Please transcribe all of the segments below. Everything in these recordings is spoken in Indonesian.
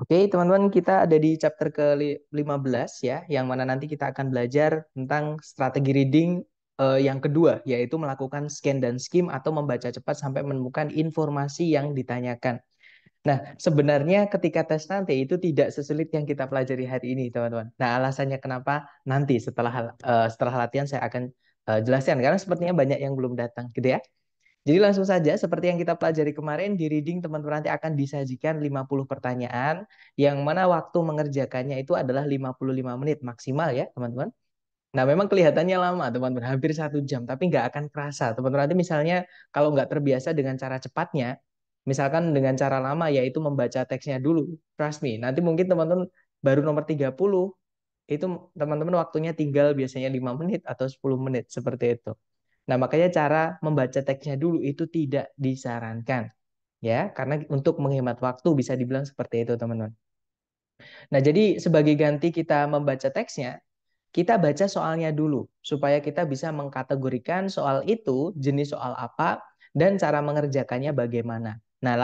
Oke, teman-teman, kita ada di chapter ke-15 ya, yang mana nanti kita akan belajar tentang strategi reading uh, yang kedua, yaitu melakukan scan dan skim atau membaca cepat sampai menemukan informasi yang ditanyakan. Nah, sebenarnya ketika tes nanti itu tidak sesulit yang kita pelajari hari ini, teman-teman. Nah, alasannya kenapa nanti setelah uh, setelah latihan saya akan uh, jelaskan karena sepertinya banyak yang belum datang, gitu ya. Jadi langsung saja seperti yang kita pelajari kemarin di reading teman-teman nanti akan disajikan 50 pertanyaan yang mana waktu mengerjakannya itu adalah 55 menit maksimal ya teman-teman. Nah memang kelihatannya lama teman-teman hampir satu jam tapi nggak akan kerasa teman-teman nanti misalnya kalau nggak terbiasa dengan cara cepatnya misalkan dengan cara lama yaitu membaca teksnya dulu trust me nanti mungkin teman-teman baru nomor 30 itu teman-teman waktunya tinggal biasanya 5 menit atau 10 menit seperti itu. Nah, makanya cara membaca teksnya dulu itu tidak disarankan. Ya, karena untuk menghemat waktu bisa dibilang seperti itu, teman-teman. Nah, jadi sebagai ganti kita membaca teksnya, kita baca soalnya dulu supaya kita bisa mengkategorikan soal itu jenis soal apa dan cara mengerjakannya bagaimana. Nah,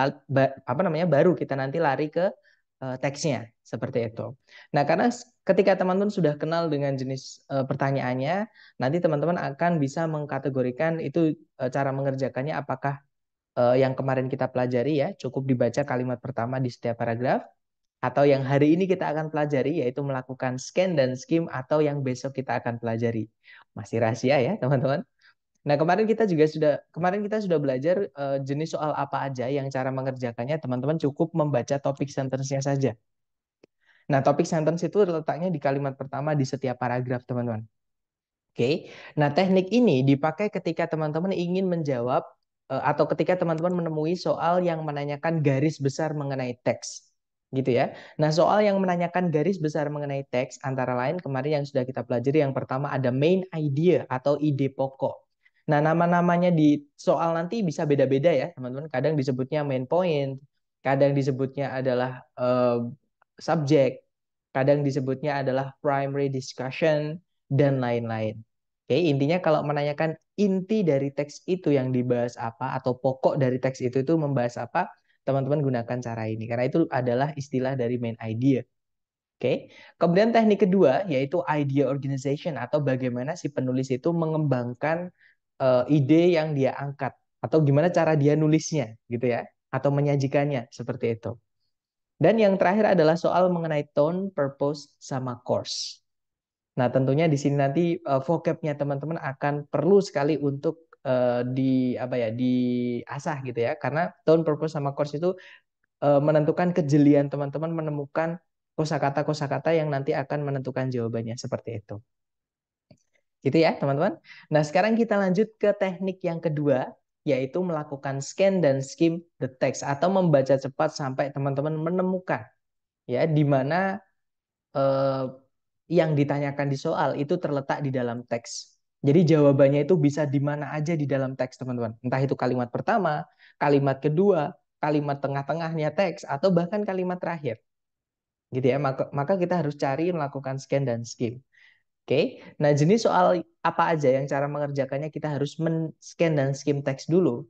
apa namanya? baru kita nanti lari ke Eh, teksnya seperti itu. Nah, karena ketika teman-teman sudah kenal dengan jenis eh, pertanyaannya, nanti teman-teman akan bisa mengkategorikan itu eh, cara mengerjakannya apakah yang kemarin kita pelajari ya, cukup dibaca kalimat pertama di setiap paragraf atau yang hari ini kita akan pelajari yaitu melakukan scan dan skim atau yang besok kita akan pelajari. Masih rahasia ya, teman-teman. Nah, kemarin kita juga sudah kemarin kita sudah belajar uh, jenis soal apa aja yang cara mengerjakannya teman-teman cukup membaca topik sentence-nya saja. Nah, topik sentence itu letaknya di kalimat pertama di setiap paragraf, teman-teman. Oke. Nah, teknik ini dipakai ketika teman-teman ingin menjawab uh, atau ketika teman-teman menemui soal yang menanyakan garis besar mengenai teks gitu ya. Nah, soal yang menanyakan garis besar mengenai teks antara lain kemarin yang sudah kita pelajari yang pertama ada main idea atau ide pokok. Nah, nama-namanya di soal nanti bisa beda-beda ya, teman-teman. Kadang disebutnya main point, kadang disebutnya adalah uh, eh, subjek, kadang disebutnya adalah primary discussion, dan lain-lain. Oke, intinya kalau menanyakan inti dari teks itu yang dibahas apa atau pokok dari teks itu itu membahas apa, teman-teman gunakan cara ini karena itu adalah istilah dari main idea. Oke. Kemudian teknik kedua yaitu idea organization atau bagaimana si penulis itu mengembangkan uh, ide yang dia angkat atau gimana cara dia nulisnya gitu ya atau menyajikannya seperti itu. Dan yang terakhir adalah soal mengenai tone, purpose, sama course. Nah, tentunya di sini nanti uh, vocabnya teman-teman akan perlu sekali untuk uh, di apa ya diasah gitu ya, karena tone, purpose, sama course itu uh, menentukan kejelian teman-teman menemukan kosakata-kosakata yang nanti akan menentukan jawabannya seperti itu. Gitu ya, teman-teman. Nah, sekarang kita lanjut ke teknik yang kedua, yaitu melakukan scan dan skim the text atau membaca cepat sampai teman-teman menemukan ya di mana eh, yang ditanyakan di soal itu terletak di dalam teks. Jadi jawabannya itu bisa di mana aja di dalam teks, teman-teman. Entah itu kalimat pertama, kalimat kedua, kalimat tengah-tengahnya teks atau bahkan kalimat terakhir. Gitu ya. Maka, maka kita harus cari melakukan scan dan skim. Oke, nah jenis soal apa aja yang cara mengerjakannya kita harus men-scan dan skim teks dulu.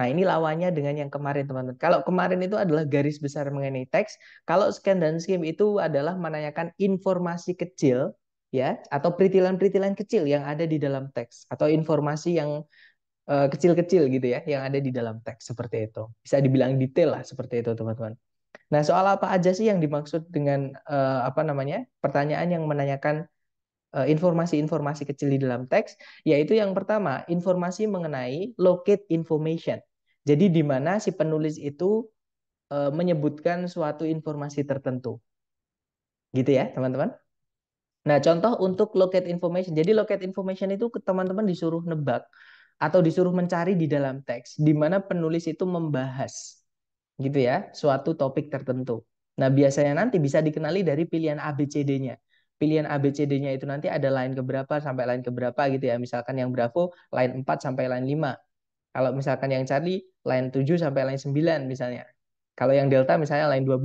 Nah ini lawannya dengan yang kemarin teman-teman. Kalau kemarin itu adalah garis besar mengenai teks, kalau scan dan skim itu adalah menanyakan informasi kecil ya atau peritilan-peritilan kecil yang ada di dalam teks atau informasi yang eh, kecil-kecil uh, gitu ya yang ada di dalam teks seperti itu. Bisa dibilang detail lah seperti itu teman-teman. Nah soal apa aja sih yang dimaksud dengan uh, apa namanya pertanyaan yang menanyakan Eh, informasi-informasi kecil di dalam teks, yaitu yang pertama, informasi mengenai locate information. Jadi di mana si penulis itu eh, menyebutkan suatu informasi tertentu. Gitu ya, teman-teman. Nah, contoh untuk locate information. Jadi locate information itu teman-teman disuruh nebak atau disuruh mencari di dalam teks di mana penulis itu membahas gitu ya, suatu topik tertentu. Nah, biasanya nanti bisa dikenali dari pilihan ABCD-nya pilihan ABCD-nya itu nanti ada line keberapa sampai line keberapa gitu ya. Misalkan yang Bravo line 4 sampai line 5. Kalau misalkan yang Charlie line 7 sampai line 9 misalnya. Kalau yang Delta misalnya line 12.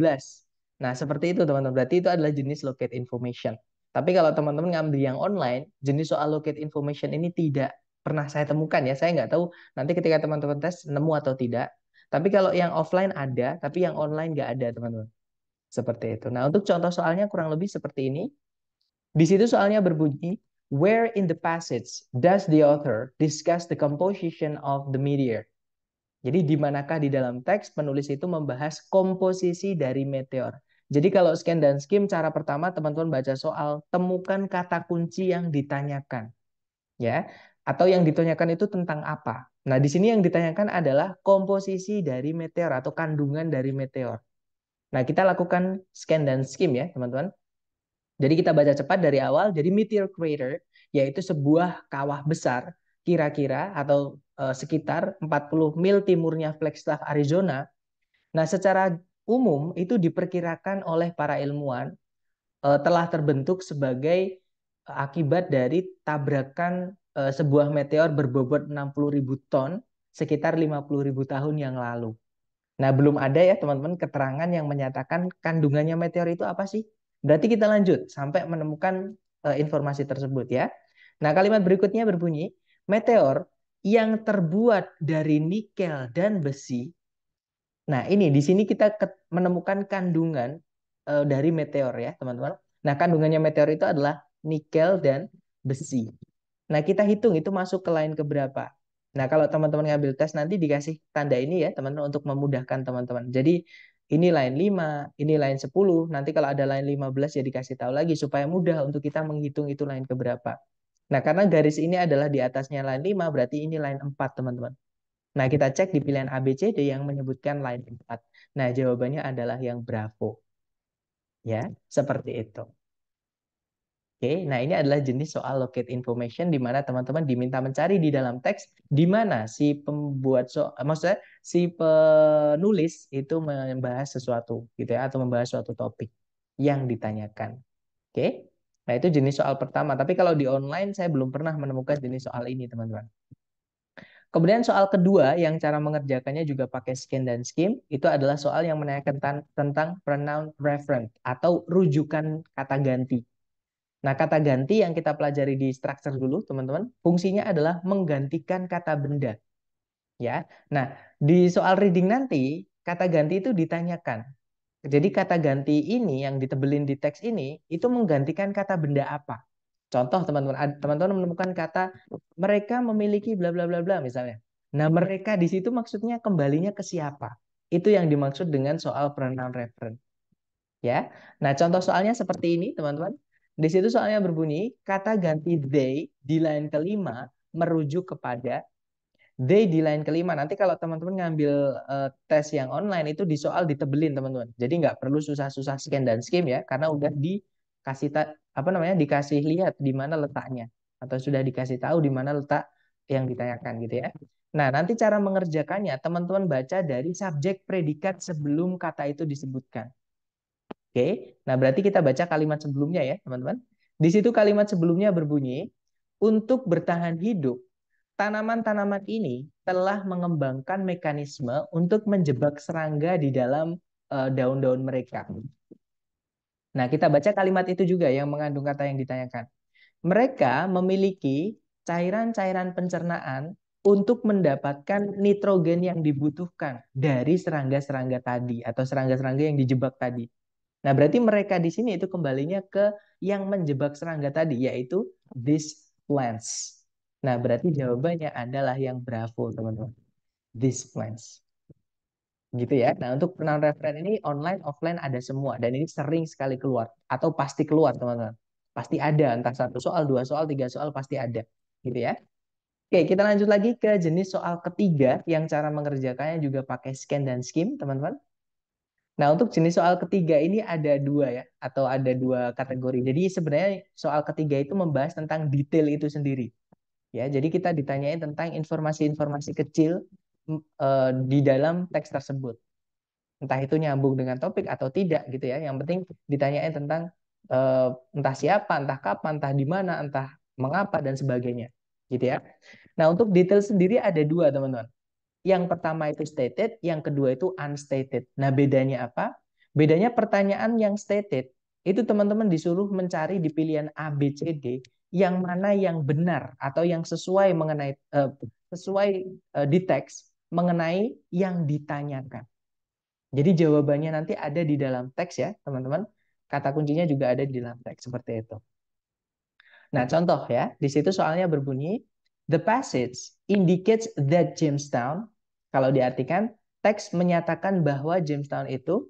Nah seperti itu teman-teman. Berarti itu adalah jenis locate information. Tapi kalau teman-teman ngambil yang online, jenis soal locate information ini tidak pernah saya temukan ya. Saya nggak tahu nanti ketika teman-teman tes nemu atau tidak. Tapi kalau yang offline ada, tapi yang online nggak ada teman-teman. Seperti itu. Nah untuk contoh soalnya kurang lebih seperti ini. Di situ soalnya berbunyi, where in the passage does the author discuss the composition of the meteor? Jadi di manakah di dalam teks penulis itu membahas komposisi dari meteor? Jadi kalau scan dan skim cara pertama teman-teman baca soal temukan kata kunci yang ditanyakan. Ya, atau yang ditanyakan itu tentang apa. Nah, di sini yang ditanyakan adalah komposisi dari meteor atau kandungan dari meteor. Nah, kita lakukan scan dan skim ya, teman-teman. Jadi kita baca cepat dari awal. Jadi meteor crater yaitu sebuah kawah besar kira-kira atau uh, sekitar 40 mil timurnya Flagstaff, Arizona. Nah, secara umum itu diperkirakan oleh para ilmuwan uh, telah terbentuk sebagai eh, akibat dari tabrakan uh, sebuah meteor berbobot ribu ton sekitar ribu tahun yang lalu. Nah, belum ada ya teman-teman keterangan yang menyatakan kandungannya meteor itu apa sih? Berarti kita lanjut sampai menemukan uh, informasi tersebut ya. Nah, kalimat berikutnya berbunyi, meteor yang terbuat dari nikel dan besi. Nah, ini di sini kita menemukan kandungan uh, dari meteor ya, teman-teman. Nah, kandungannya meteor itu adalah nikel dan besi. Nah, kita hitung itu masuk ke lain keberapa. Nah, kalau teman-teman ngambil tes nanti dikasih tanda ini ya, teman-teman, untuk memudahkan teman-teman. Jadi, ini lain 5, ini lain 10. Nanti kalau ada line 15 ya dikasih tahu lagi supaya mudah untuk kita menghitung itu line keberapa. Nah, karena garis ini adalah di atasnya lain 5, berarti ini lain 4, teman-teman. Nah, kita cek di pilihan ABCD yang menyebutkan lain 4. Nah, jawabannya adalah yang Bravo. Ya, seperti itu. Oke, nah ini adalah jenis soal locate information di mana teman-teman diminta mencari di dalam teks di mana si pembuat so eh, maksudnya si penulis itu membahas sesuatu gitu ya atau membahas suatu topik yang ditanyakan. Oke. Nah, itu jenis soal pertama, tapi kalau di online saya belum pernah menemukan jenis soal ini, teman-teman. Kemudian soal kedua yang cara mengerjakannya juga pakai scan dan skim, itu adalah soal yang menanyakan tentang pronoun reference atau rujukan kata ganti Nah, kata ganti yang kita pelajari di structure hmm. dulu, teman-teman, fungsinya adalah menggantikan kata benda. Ya. Nah, di soal reading nanti, kata ganti itu ditanyakan. Jadi kata ganti ini yang ditebelin di teks ini itu menggantikan kata benda apa? Contoh teman-teman, hmm. teman-teman menemukan kata mereka memiliki bla bla bla bla misalnya. Nah, mereka di situ maksudnya kembalinya ke siapa? Itu yang dimaksud dengan soal pronoun reference, Ya. Nah, contoh soalnya seperti ini, teman-teman. Di situ soalnya berbunyi, kata ganti they di line kelima merujuk kepada they di line kelima. Nanti kalau teman-teman ngambil uh, tes yang online itu di soal ditebelin teman-teman. Jadi nggak perlu susah-susah scan dan skim ya, karena udah dikasih apa namanya dikasih lihat di mana letaknya atau sudah dikasih tahu di mana letak yang ditanyakan gitu ya. Nah, nanti cara mengerjakannya teman-teman baca dari subjek predikat sebelum kata itu disebutkan. Oke, nah berarti kita baca kalimat sebelumnya ya, teman-teman. Di situ kalimat sebelumnya berbunyi, untuk bertahan hidup, tanaman-tanaman ini telah mengembangkan mekanisme untuk menjebak serangga di dalam eh, daun-daun mereka. Nah, kita baca kalimat itu juga yang mengandung kata yang ditanyakan. Mereka memiliki cairan-cairan pencernaan untuk mendapatkan nitrogen yang dibutuhkan dari serangga-serangga tadi atau serangga-serangga yang dijebak tadi. Nah, berarti mereka di sini itu kembalinya ke yang menjebak serangga tadi, yaitu this plants. Nah, berarti jawabannya adalah yang bravo, teman-teman. This plants. Gitu ya. Nah, untuk pronoun referen ini online, offline ada semua. Dan ini sering sekali keluar. Atau pasti keluar, teman-teman. Pasti ada, entah satu soal, dua soal, tiga soal, pasti ada. Gitu ya. Oke, kita lanjut lagi ke jenis soal ketiga yang cara mengerjakannya juga pakai scan dan skim, teman-teman. Nah, untuk jenis soal ketiga ini ada dua ya, atau ada dua kategori. Jadi sebenarnya soal ketiga itu membahas tentang detail itu sendiri. Ya, jadi kita ditanyain tentang informasi-informasi kecil uh, di dalam teks tersebut. Entah itu nyambung dengan topik atau tidak gitu ya. Yang penting ditanyain tentang uh, entah siapa, entah kapan, entah di mana, entah mengapa dan sebagainya. Gitu ya. Nah, untuk detail sendiri ada dua, teman-teman. Yang pertama itu stated, yang kedua itu unstated. Nah, bedanya apa? Bedanya pertanyaan yang stated itu teman-teman disuruh mencari di pilihan A, B, C, D yang mana yang benar atau yang sesuai mengenai eh, sesuai eh, di teks mengenai yang ditanyakan. Jadi jawabannya nanti ada di dalam teks ya, teman-teman. Kata kuncinya juga ada di dalam teks seperti itu. Nah, contoh ya, di situ soalnya berbunyi The passage indicates that Jamestown, kalau diartikan, teks menyatakan bahwa Jamestown itu,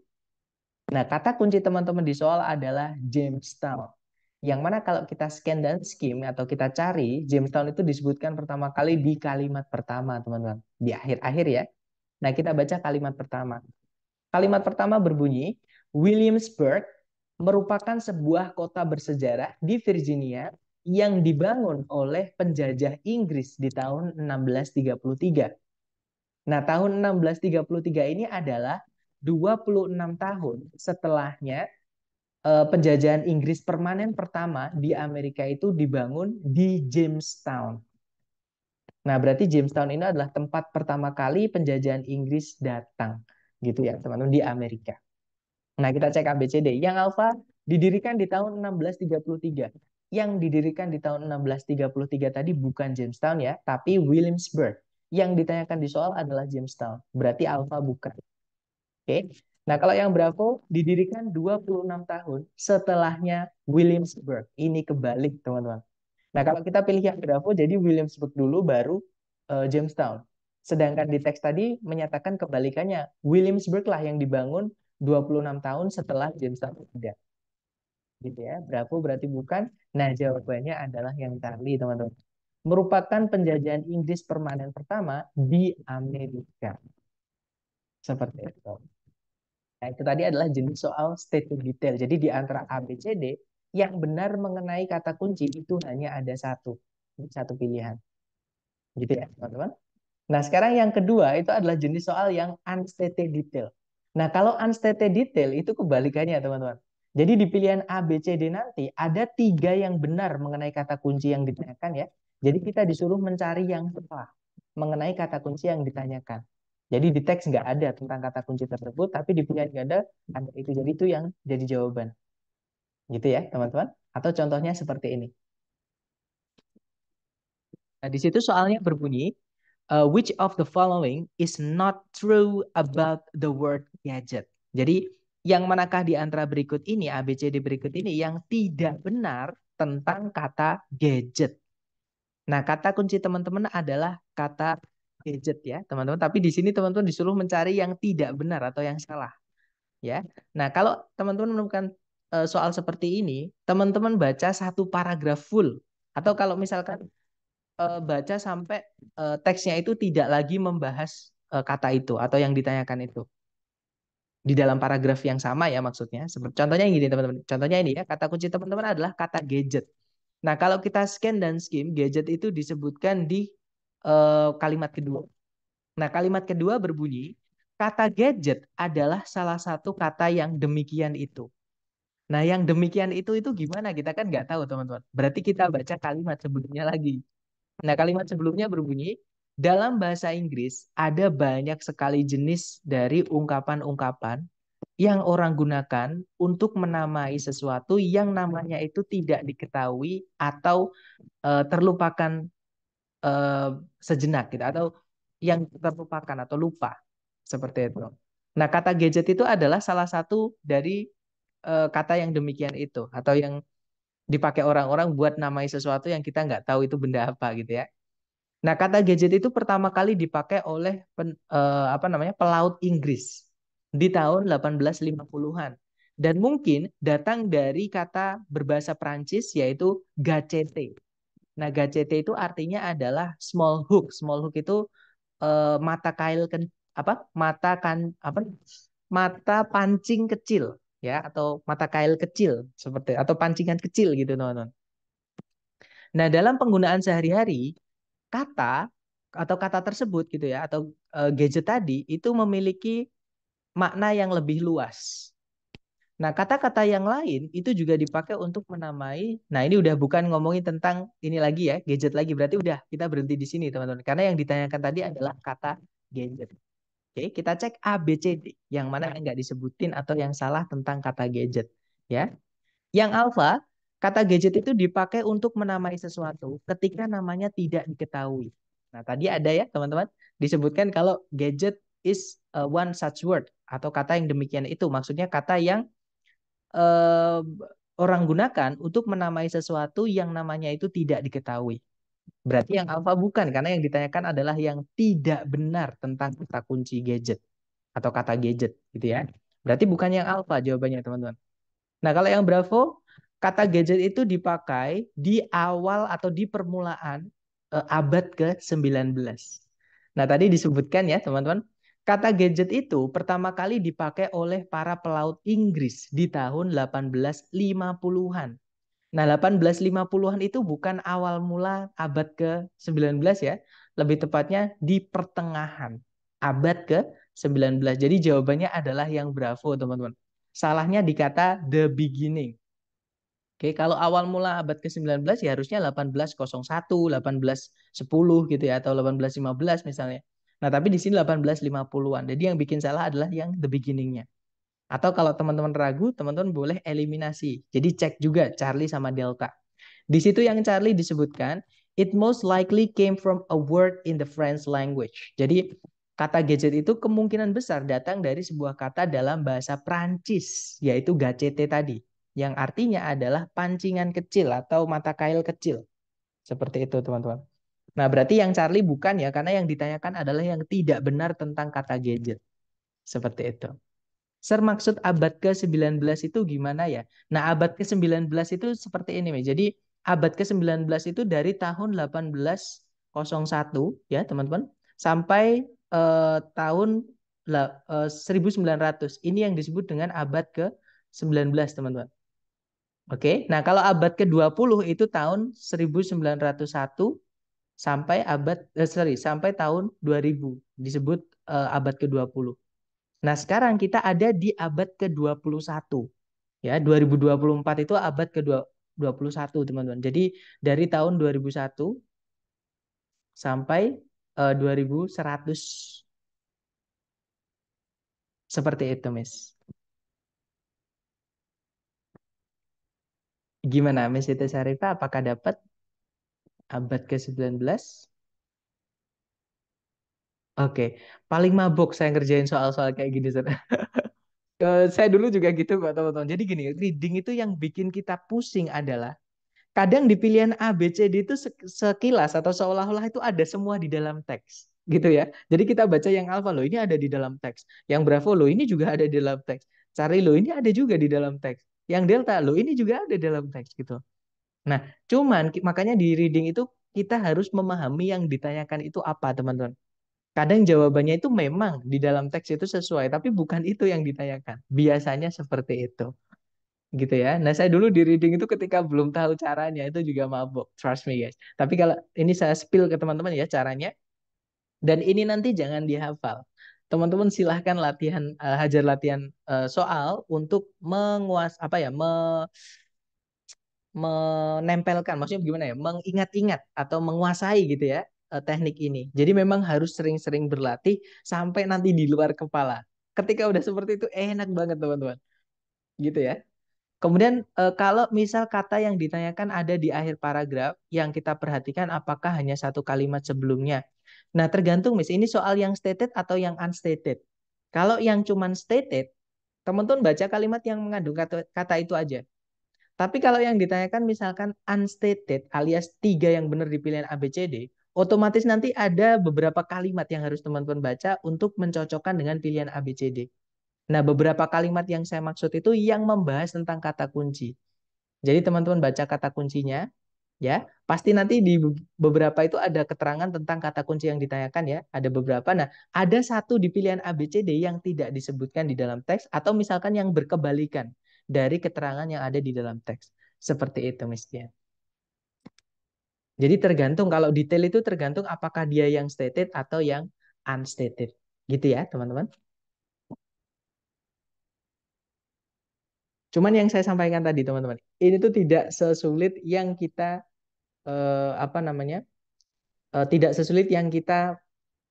nah kata kunci teman-teman di soal adalah Jamestown. Yang mana kalau kita scan dan skim atau kita cari, Jamestown itu disebutkan pertama kali di kalimat pertama, teman-teman. Di akhir-akhir ya. Nah, kita baca kalimat pertama. Kalimat pertama berbunyi, Williamsburg merupakan sebuah kota bersejarah di Virginia yang dibangun oleh penjajah Inggris di tahun 1633. Nah, tahun 1633 ini adalah 26 tahun setelahnya eh, penjajahan Inggris permanen pertama di Amerika itu dibangun di Jamestown. Nah, berarti Jamestown ini adalah tempat pertama kali penjajahan Inggris datang gitu ya, teman-teman di Amerika. Nah, kita cek ABCD. Yang alfa didirikan di tahun 1633 yang didirikan di tahun 1633 tadi bukan Jamestown ya, tapi Williamsburg. Yang ditanyakan di soal adalah Jamestown. Berarti Alpha bukan. Oke. Nah, kalau yang Bravo didirikan 26 tahun setelahnya Williamsburg. Ini kebalik, teman-teman. Nah, kalau kita pilih yang Bravo jadi Williamsburg dulu baru uh, eh, Jamestown. Sedangkan di teks tadi menyatakan kebalikannya. Williamsburg lah yang dibangun 26 tahun setelah Jamestown Tidak. Gitu ya. Bravo berarti bukan, Nah, jawabannya adalah yang tadi, teman-teman. Merupakan penjajahan Inggris permanen pertama di Amerika. Seperti itu. Nah, itu tadi adalah jenis soal statement detail. Jadi di antara A, B, C, D, yang benar mengenai kata kunci itu hanya ada satu. Satu pilihan. Gitu ya, teman-teman. Nah, sekarang yang kedua itu adalah jenis soal yang unstated detail. Nah, kalau unstated detail itu kebalikannya, teman-teman. Jadi di pilihan A, B, C, D nanti ada tiga yang benar mengenai kata kunci yang ditanyakan ya. Jadi kita disuruh mencari yang salah mengenai kata kunci yang ditanyakan. Jadi di teks nggak ada tentang kata kunci tersebut, tapi di pilihan nggak ada, ada itu. Jadi itu yang jadi jawaban. Gitu ya, teman-teman. Atau contohnya seperti ini. Nah, di situ soalnya berbunyi, uh, which of the following is not true about the word gadget? Jadi yang manakah di antara berikut ini, ABCD berikut ini, yang tidak benar tentang kata gadget. Nah, kata kunci teman-teman adalah kata gadget ya, teman-teman. Tapi di sini teman-teman disuruh mencari yang tidak benar atau yang salah. Ya. Nah, kalau teman-teman menemukan eh, soal seperti ini, teman-teman baca satu paragraf full atau kalau misalkan eh, baca sampai eh, teksnya itu tidak lagi membahas kata itu atau yang ditanyakan itu di dalam paragraf yang sama ya maksudnya. Contohnya ini teman-teman. Contohnya ini ya, kata kunci teman-teman adalah kata gadget. Nah, kalau kita scan dan skim, gadget itu disebutkan di uh, kalimat kedua. Nah, kalimat kedua berbunyi, kata gadget adalah salah satu kata yang demikian itu. Nah, yang demikian itu itu gimana? Kita kan nggak tahu, teman-teman. Berarti kita baca kalimat sebelumnya lagi. Nah, kalimat sebelumnya berbunyi, dalam bahasa Inggris ada banyak sekali jenis dari ungkapan-ungkapan yang orang gunakan untuk menamai sesuatu yang namanya itu tidak diketahui atau uh, terlupakan uh, sejenak gitu atau yang terlupakan atau lupa seperti itu. Nah, kata gadget itu adalah salah satu dari uh, kata yang demikian itu atau yang dipakai orang-orang buat namai sesuatu yang kita nggak tahu itu benda apa gitu ya. Nah, kata gadget itu pertama kali dipakai oleh pen, eh, apa namanya pelaut Inggris di tahun 1850-an dan mungkin datang dari kata berbahasa Prancis yaitu gacete. Nah, gacete itu artinya adalah small hook. Small hook itu eh, mata kail ken, apa? mata kan apa? mata pancing kecil ya atau mata kail kecil seperti atau pancingan kecil gitu, teman-teman. Nah, dalam penggunaan sehari-hari kata atau kata tersebut gitu ya atau uh, gadget tadi itu memiliki makna yang lebih luas. Nah, kata-kata yang lain itu juga dipakai untuk menamai. Nah, ini udah bukan ngomongin tentang ini lagi ya, gadget lagi. Berarti udah kita berhenti di sini, teman-teman. Karena yang ditanyakan tadi adalah kata gadget. Oke, kita cek A, B, C, D. Yang mana yang nggak disebutin atau yang salah tentang kata gadget. ya. Yang alpha Kata gadget itu dipakai untuk menamai sesuatu ketika namanya tidak diketahui. Nah, tadi ada ya, teman-teman, disebutkan kalau gadget is a uh, one such word atau kata yang demikian itu maksudnya kata yang uh, orang gunakan untuk menamai sesuatu yang namanya itu tidak diketahui. Berarti yang alfa bukan karena yang ditanyakan adalah yang tidak benar tentang kata kunci gadget atau kata gadget gitu ya. Berarti bukan yang alfa jawabannya teman-teman. Nah, kalau yang bravo kata gadget itu dipakai di awal atau di permulaan eh, abad ke-19. Nah, tadi disebutkan ya, teman-teman, kata gadget itu pertama kali dipakai oleh para pelaut Inggris di tahun 1850-an. Nah, 1850-an itu bukan awal mula abad ke-19 ya, lebih tepatnya di pertengahan abad ke-19. Jadi jawabannya adalah yang bravo, teman-teman. Salahnya dikata the beginning. Oke, kalau awal mula abad ke-19 ya harusnya 1801, 1810 gitu ya atau 1815 misalnya. Nah, tapi di sini 1850-an. Jadi yang bikin salah adalah yang the beginningnya. Atau kalau teman-teman ragu, teman-teman boleh eliminasi. Jadi cek juga Charlie sama Delta. Di situ yang Charlie disebutkan, it most likely came from a word in the French language. Jadi kata gadget itu kemungkinan besar datang dari sebuah kata dalam bahasa Prancis, yaitu gadget tadi yang artinya adalah pancingan kecil atau mata kail kecil. Seperti itu, teman-teman. Nah, berarti yang Charlie bukan ya, karena yang ditanyakan adalah yang tidak benar tentang kata gadget. Seperti itu. Sir, maksud abad ke-19 itu gimana ya? Nah, abad ke-19 itu seperti ini. Jadi, abad ke-19 itu dari tahun 1801 ya, teman-teman, sampai eh, tahun eh, 1900. Ini yang disebut dengan abad ke-19, teman-teman. Oke, okay? nah kalau abad ke-20 itu tahun 1901 sampai abad eh, sorry, sampai tahun 2000 disebut eh, abad ke-20. Nah, sekarang kita ada di abad ke-21. Ya, 2024 itu abad ke-21, teman-teman. Jadi dari tahun 2001 sampai eh, 2100 seperti itu, Miss. Gimana Mesita Syarifah apakah dapat abad ke-19? Oke, paling mabuk saya ngerjain soal-soal kayak gini. Eh, saya dulu juga gitu Pak teman-teman. Jadi gini, reading itu yang bikin kita pusing adalah kadang di pilihan A, B, C, D itu sekilas atau seolah-olah itu ada semua di dalam teks gitu ya. Jadi kita baca yang alfa loh ini ada di dalam teks, yang bravo loh ini juga ada di dalam teks, cari loh ini ada juga di dalam teks yang delta lo ini juga ada dalam teks gitu nah cuman makanya di reading itu kita harus memahami yang ditanyakan itu apa teman-teman kadang jawabannya itu memang di dalam teks itu sesuai tapi bukan itu yang ditanyakan biasanya seperti itu gitu ya. Nah saya dulu di reading itu ketika belum tahu caranya itu juga mabok, trust me guys. Tapi kalau ini saya spill ke teman-teman ya caranya. Dan ini nanti jangan dihafal teman-teman silahkan latihan uh, hajar latihan uh, soal untuk menguas apa ya me, menempelkan maksudnya gimana ya mengingat-ingat atau menguasai gitu ya uh, teknik ini jadi memang harus sering-sering berlatih sampai nanti di luar kepala ketika udah seperti itu enak banget teman-teman gitu ya Kemudian kalau misal kata yang ditanyakan ada di akhir paragraf yang kita perhatikan apakah hanya satu kalimat sebelumnya Nah, tergantung Miss, ini soal yang stated atau yang unstated. Kalau yang cuman stated, teman-teman baca kalimat yang mengandung kata, kata itu aja. Tapi kalau yang ditanyakan misalkan unstated alias tiga yang benar di pilihan ABCD, otomatis nanti ada beberapa kalimat yang harus teman-teman baca untuk mencocokkan dengan pilihan ABCD. Nah, beberapa kalimat yang saya maksud itu yang membahas tentang kata kunci. Jadi teman-teman baca kata kuncinya, ya pasti nanti di beberapa itu ada keterangan tentang kata kunci yang ditanyakan ya ada beberapa nah ada satu di pilihan ABCD yang tidak disebutkan di dalam teks atau misalkan yang berkebalikan dari keterangan yang ada di dalam teks seperti itu misalnya jadi tergantung kalau detail itu tergantung apakah dia yang stated atau yang unstated. Gitu ya, teman-teman. Cuman yang saya sampaikan tadi, teman-teman. Ini tuh tidak sesulit yang kita uh, apa namanya uh, tidak sesulit yang kita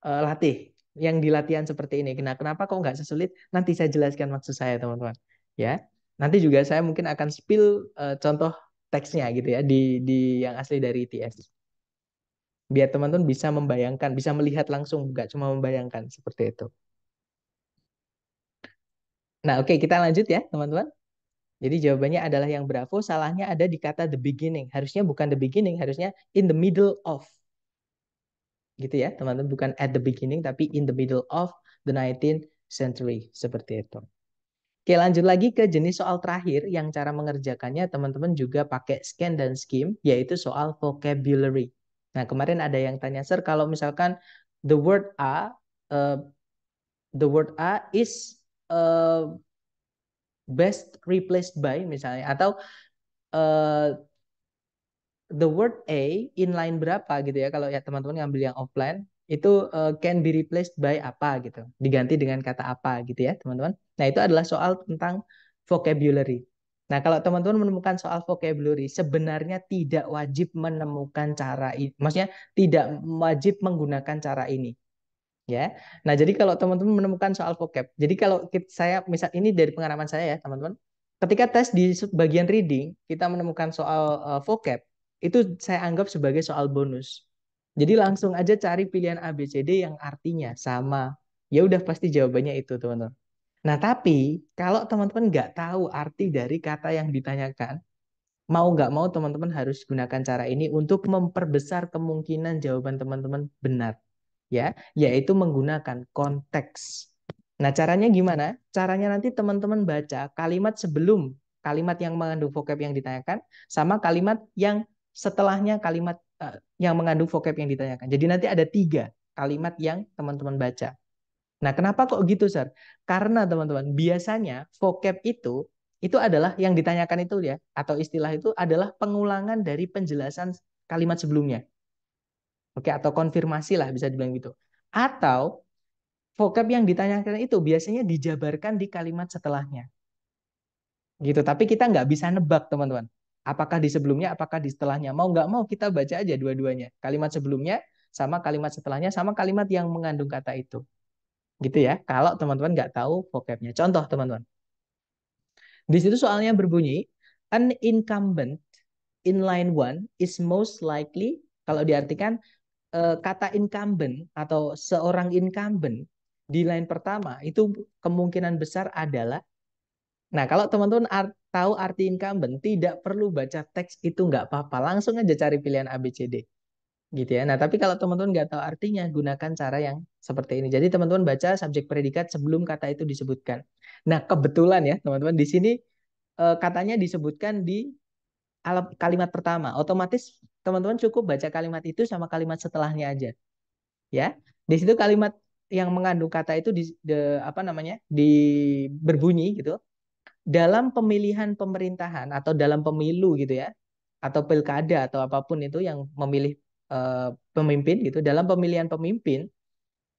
uh, latih yang di seperti ini. Nah, kenapa kok nggak sesulit? Nanti saya jelaskan maksud saya, teman-teman. Ya, nanti juga saya mungkin akan spill uh, contoh teksnya gitu ya di di yang asli dari ITS. Biar teman-teman bisa membayangkan, bisa melihat langsung, nggak cuma membayangkan seperti itu. Nah, oke okay, kita lanjut ya, teman-teman. Jadi jawabannya adalah yang bravo, salahnya ada di kata the beginning. Harusnya bukan the beginning, harusnya in the middle of. Gitu ya, teman-teman. Bukan at the beginning, tapi in the middle of the 19th century. Seperti itu. Oke, lanjut lagi ke jenis soal terakhir yang cara mengerjakannya teman-teman juga pakai scan dan skim, yaitu soal vocabulary. Nah, kemarin ada yang tanya, Sir, kalau misalkan the word A, uh, the word A is uh, best replaced by misalnya atau uh, the word a inline berapa gitu ya kalau ya teman-teman ngambil yang offline itu uh, can be replaced by apa gitu diganti dengan kata apa gitu ya teman-teman nah itu adalah soal tentang vocabulary nah kalau teman-teman menemukan soal vocabulary sebenarnya tidak wajib menemukan cara ini maksudnya tidak wajib menggunakan cara ini ya. Nah, jadi kalau teman-teman menemukan soal vocab, jadi kalau saya misal ini dari pengalaman saya ya, teman-teman. Ketika tes di bagian reading kita menemukan soal uh, vocab, itu saya anggap sebagai soal bonus. Jadi langsung aja cari pilihan A B C D yang artinya sama. Ya udah pasti jawabannya itu, teman-teman. Nah, tapi kalau teman-teman nggak tahu arti dari kata yang ditanyakan, mau nggak mau teman-teman harus gunakan cara ini untuk memperbesar kemungkinan jawaban teman-teman benar ya, yaitu menggunakan konteks. Nah, caranya gimana? Caranya nanti teman-teman baca kalimat sebelum kalimat yang mengandung vocab yang ditanyakan sama kalimat yang setelahnya kalimat uh, yang mengandung vocab yang ditanyakan. Jadi nanti ada tiga kalimat yang teman-teman baca. Nah, kenapa kok gitu, Sir? Karena teman-teman, biasanya vocab itu itu adalah yang ditanyakan itu ya atau istilah itu adalah pengulangan dari penjelasan kalimat sebelumnya. Oke, atau konfirmasi lah bisa dibilang gitu. Atau vocab yang ditanyakan itu biasanya dijabarkan di kalimat setelahnya. Gitu, tapi kita nggak bisa nebak teman-teman. Apakah di sebelumnya, apakah di setelahnya. Mau nggak mau kita baca aja dua-duanya. Kalimat sebelumnya sama kalimat setelahnya sama kalimat yang mengandung kata itu. Gitu ya, kalau teman-teman nggak tahu vocabnya. Contoh teman-teman. Di situ soalnya berbunyi, an incumbent in line one is most likely, kalau diartikan Eh, kata incumbent atau seorang incumbent di line pertama itu kemungkinan besar adalah nah kalau teman-teman art, tahu arti incumbent tidak perlu baca teks itu nggak apa-apa langsung aja cari pilihan ABCD gitu ya nah tapi kalau teman-teman nggak tahu artinya gunakan cara yang seperti ini jadi teman-teman baca subjek predikat sebelum kata itu disebutkan nah kebetulan ya teman-teman di sini eh, katanya disebutkan di kalimat pertama otomatis teman-teman cukup baca kalimat itu sama kalimat setelahnya aja. Ya. Di situ kalimat yang mengandung kata itu di de, apa namanya? di berbunyi gitu. Dalam pemilihan pemerintahan atau dalam pemilu gitu ya atau pilkada atau apapun itu yang memilih e, pemimpin gitu. Dalam pemilihan pemimpin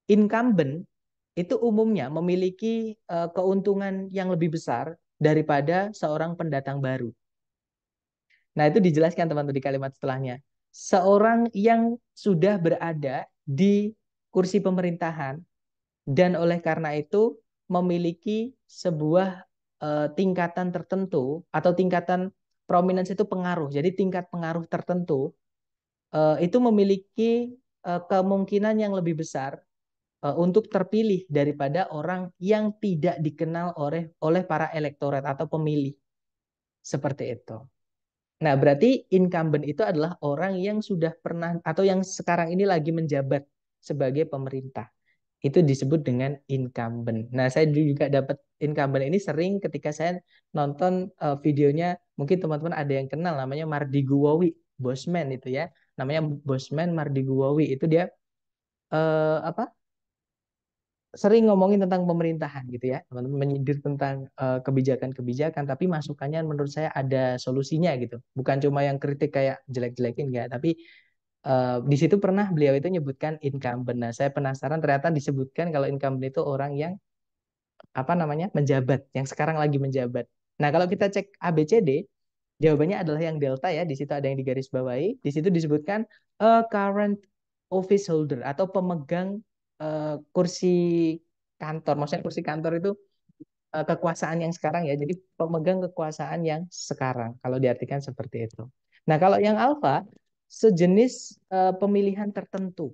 incumbent itu umumnya memiliki e, keuntungan yang lebih besar daripada seorang pendatang baru. Nah, itu dijelaskan teman-teman di kalimat setelahnya. Seorang yang sudah berada di kursi pemerintahan dan oleh karena itu memiliki sebuah uh, tingkatan tertentu atau tingkatan prominence itu pengaruh. Jadi tingkat pengaruh tertentu uh, itu memiliki uh, kemungkinan yang lebih besar untuk terpilih daripada orang yang tidak dikenal oleh oleh para elektorat atau pemilih. Seperti itu. Nah, berarti incumbent itu adalah orang yang sudah pernah atau yang sekarang ini lagi menjabat sebagai pemerintah. Itu disebut dengan incumbent. Nah, saya juga dapat incumbent ini sering ketika saya nonton uh, videonya, mungkin teman-teman ada yang kenal namanya Mardi Guwawi, Bosman itu ya. Namanya Bosman Mardi Guwawi itu dia uh, apa? sering ngomongin tentang pemerintahan gitu ya, teman menyindir tentang eh, kebijakan-kebijakan, tapi masukannya menurut saya ada solusinya gitu. Bukan cuma yang kritik kayak jelek-jelekin enggak, tapi uh, di situ pernah beliau itu nyebutkan incumbent. Nah, saya penasaran ternyata disebutkan kalau incumbent itu orang yang apa namanya? menjabat, yang sekarang lagi menjabat. Nah, kalau kita cek ABCD, jawabannya adalah yang delta ya. Di situ ada yang digarisbawahi. Di situ disebutkan a eh, current office holder atau pemegang Eh, kursi kantor maksudnya kursi kantor itu uh, kekuasaan yang sekarang ya jadi pemegang kekuasaan yang sekarang kalau diartikan seperti itu nah kalau yang alfa sejenis uh, pemilihan tertentu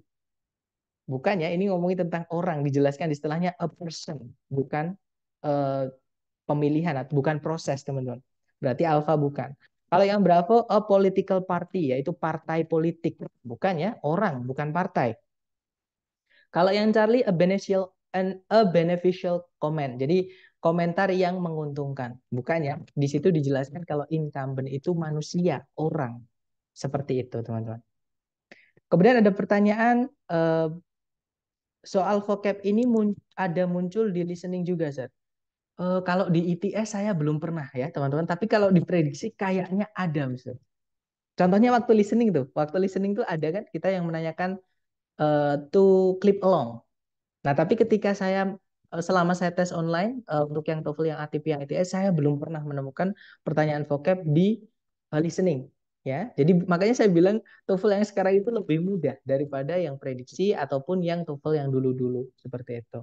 bukan ya ini ngomongin tentang orang dijelaskan di setelahnya a person bukan uh, pemilihan atau bukan proses teman-teman berarti alfa bukan kalau yang Bravo, a political party, yaitu partai politik. Bukan ya, orang, bukan partai. Kalau yang Charlie a beneficial and a beneficial comment. Jadi komentar yang menguntungkan. Bukan ya. Di situ dijelaskan kalau incumbent itu manusia, orang. Seperti itu, teman-teman. Kemudian ada pertanyaan uh, soal vocab ini mun ada muncul di listening juga, Sir. Uh, kalau di ITS saya belum pernah ya, teman-teman. Tapi kalau diprediksi kayaknya ada, Sir. Contohnya waktu listening tuh. Waktu listening tuh ada kan kita yang menanyakan uh, to clip along. Nah, tapi ketika saya eh, selama saya tes online uh, untuk yang TOEFL, yang ATP, yang ITS, saya belum pernah menemukan pertanyaan vocab di listening. Ya, jadi makanya saya bilang TOEFL yang sekarang itu lebih mudah daripada yang prediksi ataupun yang TOEFL yang dulu-dulu seperti itu.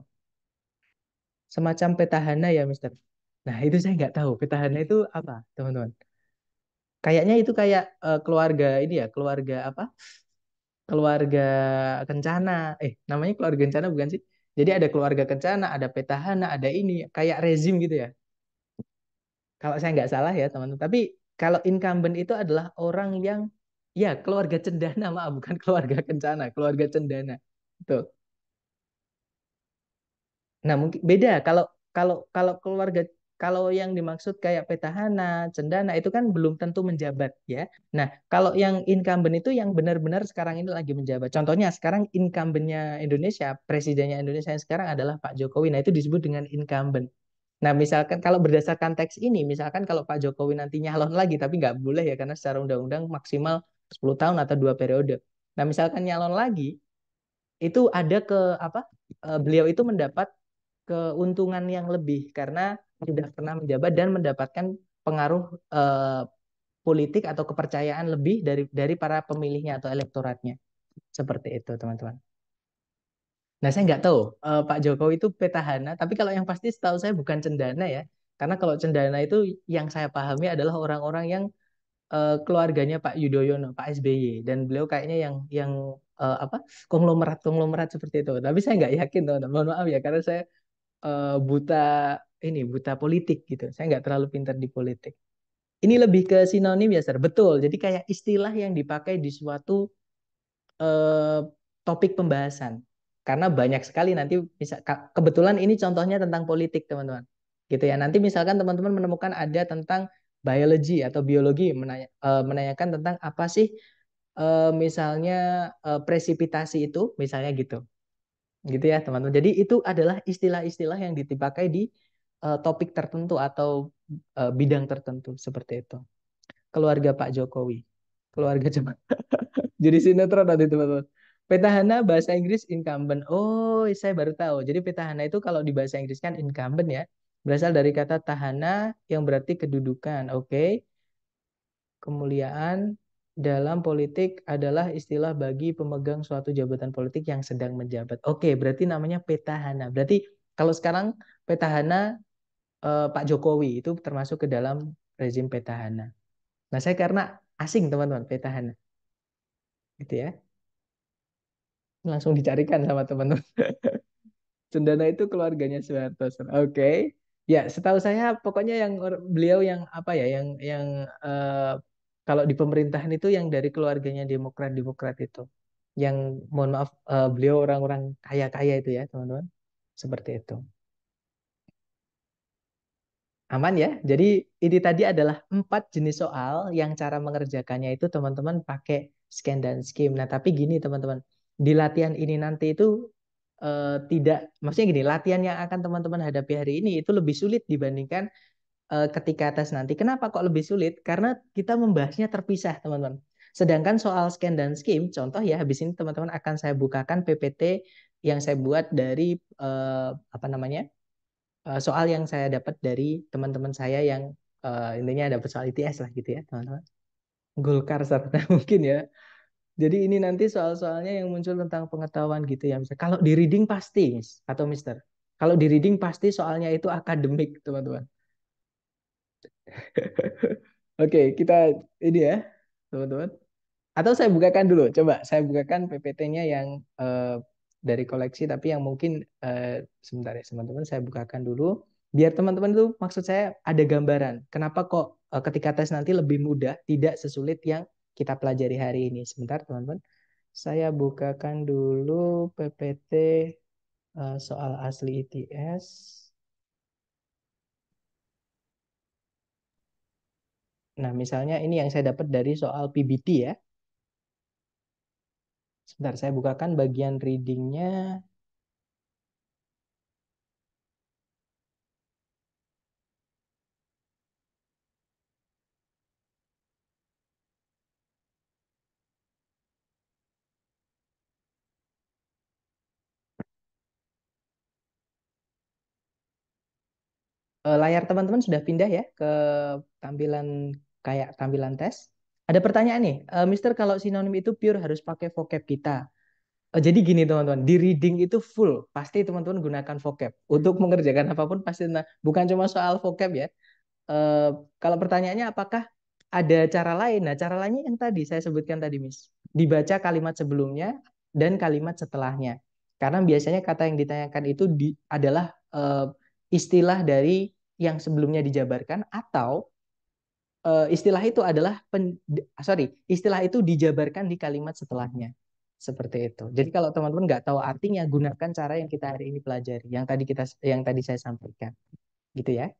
Semacam petahana ya, Mister. Nah, itu saya nggak tahu petahana itu apa, teman-teman. Kayaknya itu kayak uh, keluarga ini ya, keluarga apa? keluarga kencana. Eh, namanya keluarga kencana bukan sih? Jadi ada keluarga kencana, ada petahana, ada ini kayak rezim gitu ya. Kalau saya nggak salah ya teman-teman. Tapi kalau incumbent itu adalah orang yang ya keluarga cendana maaf bukan keluarga kencana, keluarga cendana. itu Nah, mungkin beda kalau kalau kalau keluarga kalau yang dimaksud kayak petahana, cendana itu kan belum tentu menjabat ya. Nah, kalau yang incumbent itu yang benar-benar sekarang ini lagi menjabat. Contohnya sekarang incumbentnya Indonesia, presidennya Indonesia yang sekarang adalah Pak Jokowi. Nah, itu disebut dengan incumbent. Nah, misalkan kalau berdasarkan teks ini, misalkan kalau Pak Jokowi nantinya nyalon lagi, tapi nggak boleh ya, karena secara undang-undang maksimal 10 tahun atau dua periode. Nah, misalkan nyalon lagi, itu ada ke apa? Eh, beliau itu mendapat keuntungan yang lebih karena sudah pernah menjabat dan mendapatkan pengaruh eh, politik atau kepercayaan lebih dari dari para pemilihnya atau elektoratnya seperti itu teman-teman. Nah saya nggak tahu eh, Pak Jokowi itu petahana tapi kalau yang pasti setahu saya bukan cendana ya karena kalau cendana itu yang saya pahami adalah orang-orang yang eh, keluarganya Pak Yudhoyono, Pak SBY, dan beliau kayaknya yang yang uh, apa konglomerat konglomerat seperti itu. Tapi saya nggak yakin teman-teman, mohon maaf ya karena saya uh, buta ini buta politik gitu. Saya nggak terlalu pintar di politik. Ini lebih ke sinonim ya, Sir. Betul. Jadi kayak istilah yang dipakai di suatu uh, topik pembahasan. Karena banyak sekali nanti bisa kebetulan ini contohnya tentang politik, teman-teman. Gitu ya. Nanti misalkan teman-teman menemukan ada tentang biologi atau biologi menanya, uh, menanyakan tentang apa sih uh, misalnya uh, presipitasi itu, misalnya gitu gitu ya teman-teman. Jadi itu adalah istilah-istilah yang dipakai di uh, topik tertentu atau uh, bidang tertentu seperti itu. Keluarga Pak Jokowi, keluarga cuma. Jadi sinetron nanti teman-teman. Petahana bahasa Inggris incumbent. Oh, saya baru tahu. Jadi petahana itu kalau di bahasa Inggris kan incumbent ya, berasal dari kata tahana yang berarti kedudukan. Oke. Okay. Kemuliaan dalam politik adalah istilah bagi pemegang suatu jabatan politik yang sedang menjabat. Oke, berarti namanya petahana. Berarti kalau sekarang petahana eh, Pak Jokowi itu termasuk ke dalam rezim petahana. Nah, saya karena asing teman-teman petahana. Gitu ya. Langsung dicarikan sama teman-teman. Cendana itu keluarganya Soeharto. Oke. Okay. Ya, setahu saya pokoknya yang beliau yang apa ya, yang yang eh, kalau di pemerintahan itu yang dari keluarganya Demokrat Demokrat itu yang mohon maaf uh, beliau orang-orang kaya-kaya itu ya teman-teman seperti itu aman ya jadi ini tadi adalah empat jenis soal yang cara mengerjakannya itu teman-teman pakai scan dan skim nah tapi gini teman-teman di latihan ini nanti itu uh, tidak maksudnya gini latihan yang akan teman-teman hadapi hari ini itu lebih sulit dibandingkan Eh, ketika tes nanti. Kenapa kok lebih sulit? Karena kita membahasnya terpisah, teman-teman. Sedangkan soal scan dan skim, contoh ya, habis ini teman-teman akan saya bukakan PPT yang saya buat dari uh, apa namanya uh, soal yang saya dapat dari teman-teman saya yang uh, intinya dapat soal ITS lah gitu ya, teman-teman. Golkar serta mungkin ya. Jadi ini nanti soal-soalnya yang muncul tentang pengetahuan gitu ya. Misalnya, kalau di reading pasti, atau Mister. Kalau di reading pasti soalnya itu akademik, teman-teman Oke, kita ini ya, teman-teman. Atau saya bukakan dulu, coba saya bukakan PPT-nya yang eh, dari koleksi, tapi yang mungkin eh, sebentar ya, teman-teman, saya bukakan dulu. Biar teman-teman itu maksud saya ada gambaran. Kenapa kok eh, ketika tes nanti lebih mudah, tidak sesulit yang kita pelajari hari ini. Sebentar, teman-teman. Saya bukakan dulu PPT eh, soal asli ITS. Nah, misalnya ini yang saya dapat dari soal PBT ya. Sebentar, saya bukakan bagian readingnya Eh, layar teman-teman sudah pindah ya ke tampilan kayak tampilan tes. Ada pertanyaan nih, uh, Mister kalau sinonim itu pure harus pakai vocab kita. Uh, jadi gini teman-teman, di reading itu full, pasti teman-teman gunakan vocab untuk mengerjakan apapun pasti nah, bukan cuma soal vocab ya. Uh, kalau pertanyaannya apakah ada cara lain? Nah, cara lainnya yang tadi saya sebutkan tadi, Miss. Dibaca kalimat sebelumnya dan kalimat setelahnya. Karena biasanya kata yang ditanyakan itu di, adalah uh, istilah dari yang sebelumnya dijabarkan atau uh, istilah itu adalah pen, sorry istilah itu dijabarkan di kalimat setelahnya seperti itu. Jadi kalau teman-teman nggak tahu artinya gunakan cara yang kita hari ini pelajari yang tadi kita yang tadi saya sampaikan gitu ya.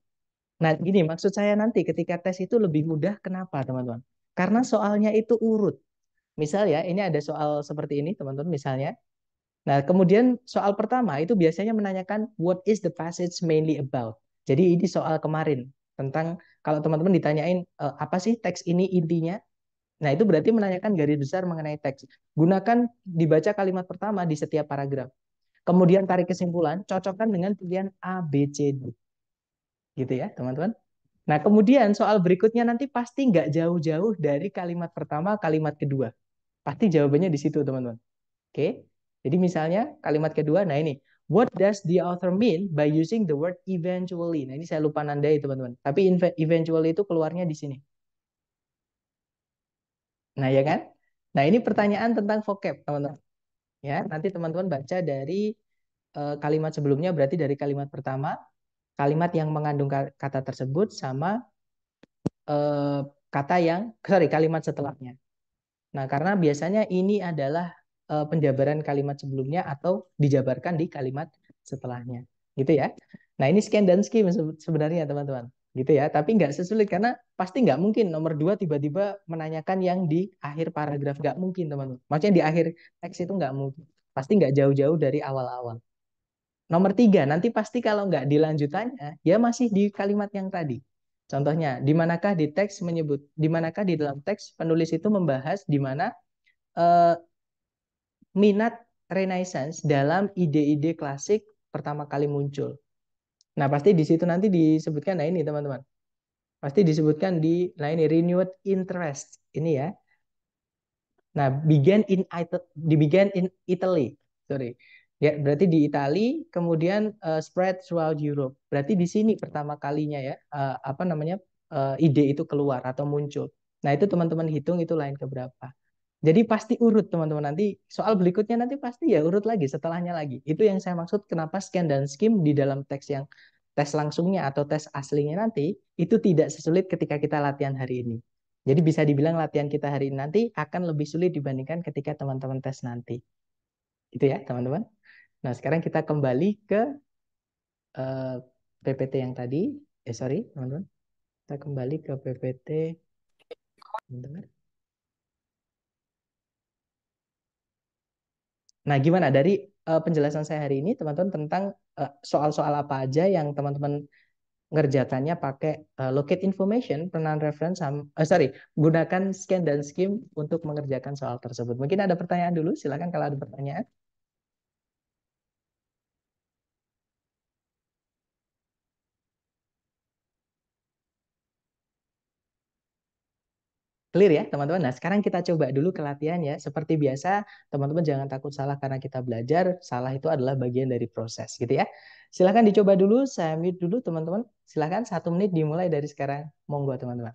Nah gini maksud saya nanti ketika tes itu lebih mudah kenapa teman-teman? Karena soalnya itu urut. Misal ya ini ada soal seperti ini teman-teman misalnya Nah, kemudian soal pertama itu biasanya menanyakan what is the passage mainly about. Jadi ini soal kemarin tentang kalau teman-teman ditanyain e, apa sih teks ini intinya? Nah, itu berarti menanyakan garis besar mengenai teks. Gunakan dibaca kalimat pertama di setiap paragraf. Kemudian tarik kesimpulan, cocokkan dengan pilihan A, B, C, D. Gitu ya, teman-teman. Nah, kemudian soal berikutnya nanti pasti nggak jauh-jauh dari kalimat pertama, kalimat kedua. Pasti jawabannya di situ, teman-teman. Oke. Jadi misalnya kalimat kedua, nah ini. What does the author mean by using the word eventually? Nah ini saya lupa nandai teman-teman. Tapi eventually itu keluarnya di sini. Nah ya kan? Nah ini pertanyaan tentang vocab teman-teman. Ya nanti teman-teman baca dari uh, kalimat sebelumnya berarti dari kalimat pertama kalimat yang mengandung kata tersebut sama uh, kata yang sorry kalimat setelahnya. Nah karena biasanya ini adalah Eh, penjabaran kalimat sebelumnya atau dijabarkan di kalimat setelahnya gitu ya nah ini scan dan skim sebenarnya teman-teman gitu ya tapi nggak sesulit karena pasti nggak mungkin nomor dua tiba-tiba menanyakan yang di akhir paragraf nggak mungkin teman-teman maksudnya di akhir teks itu nggak mungkin pasti nggak jauh-jauh dari awal-awal nomor tiga nanti pasti kalau nggak dilanjutannya ya masih di kalimat yang tadi contohnya di manakah di teks menyebut di manakah di dalam teks penulis itu membahas di mana eh, minat Renaissance dalam ide-ide klasik pertama kali muncul. Nah, pasti di situ nanti disebutkan nah ini teman-teman. Pasti disebutkan di nah ini renewed interest ini ya. Nah, began in di began in Italy. Sorry. Ya, berarti di Itali kemudian uh, spread throughout Europe. Berarti di sini pertama kalinya ya uh, apa namanya uh, ide itu keluar atau muncul. Nah, itu teman-teman hitung itu lain keberapa. Jadi pasti urut teman-teman nanti soal berikutnya nanti pasti ya urut lagi setelahnya lagi. Itu yang saya maksud kenapa scan dan skim di dalam teks yang tes langsungnya atau tes aslinya nanti itu tidak sesulit ketika kita latihan hari ini. Jadi bisa dibilang latihan kita hari ini nanti akan lebih sulit dibandingkan ketika teman-teman tes nanti. Itu ya teman-teman. Nah sekarang kita kembali ke uh, eh, PPT yang tadi. Eh sorry teman-teman. Kita kembali ke PPT. Teman-teman. Nah, gimana dari uh, penjelasan saya hari ini, teman-teman tentang eh, soal-soal uh, apa aja yang teman-teman ngerjakannya pakai uh, locate information, pernah reference, uh, sorry, gunakan scan dan skim untuk mengerjakan soal tersebut. Mungkin ada pertanyaan dulu, silakan kalau ada pertanyaan. Clear ya, teman-teman. Nah, sekarang kita coba dulu ke latihan ya. Seperti biasa, teman-teman jangan takut salah karena kita belajar. Salah itu adalah bagian dari proses, gitu ya. Silahkan dicoba dulu, saya mute dulu, teman-teman. Silahkan satu menit dimulai dari sekarang. Monggo, teman-teman.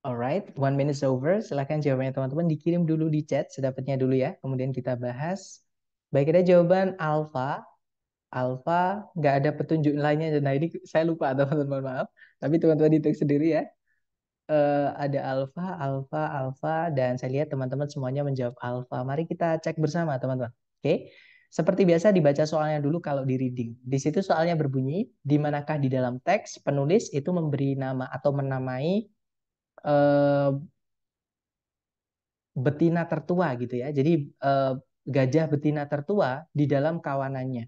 Alright, one minute over. Silahkan jawabannya teman-teman dikirim dulu di chat sedapatnya dulu ya. Kemudian kita bahas. Baik, ada jawaban Alpha, Alpha, nggak ada petunjuk lainnya. Nah ini saya lupa teman-teman, maaf. Tapi teman-teman ditek sendiri ya. Uh, ada Alpha, Alpha, Alpha. dan saya lihat teman-teman semuanya menjawab Alpha. Mari kita cek bersama teman-teman. Oke, okay? seperti biasa dibaca soalnya dulu kalau di reading. Di situ soalnya berbunyi, di manakah di dalam teks penulis itu memberi nama atau menamai Eh, betina tertua gitu ya. Jadi eh, gajah betina tertua di dalam kawanannya.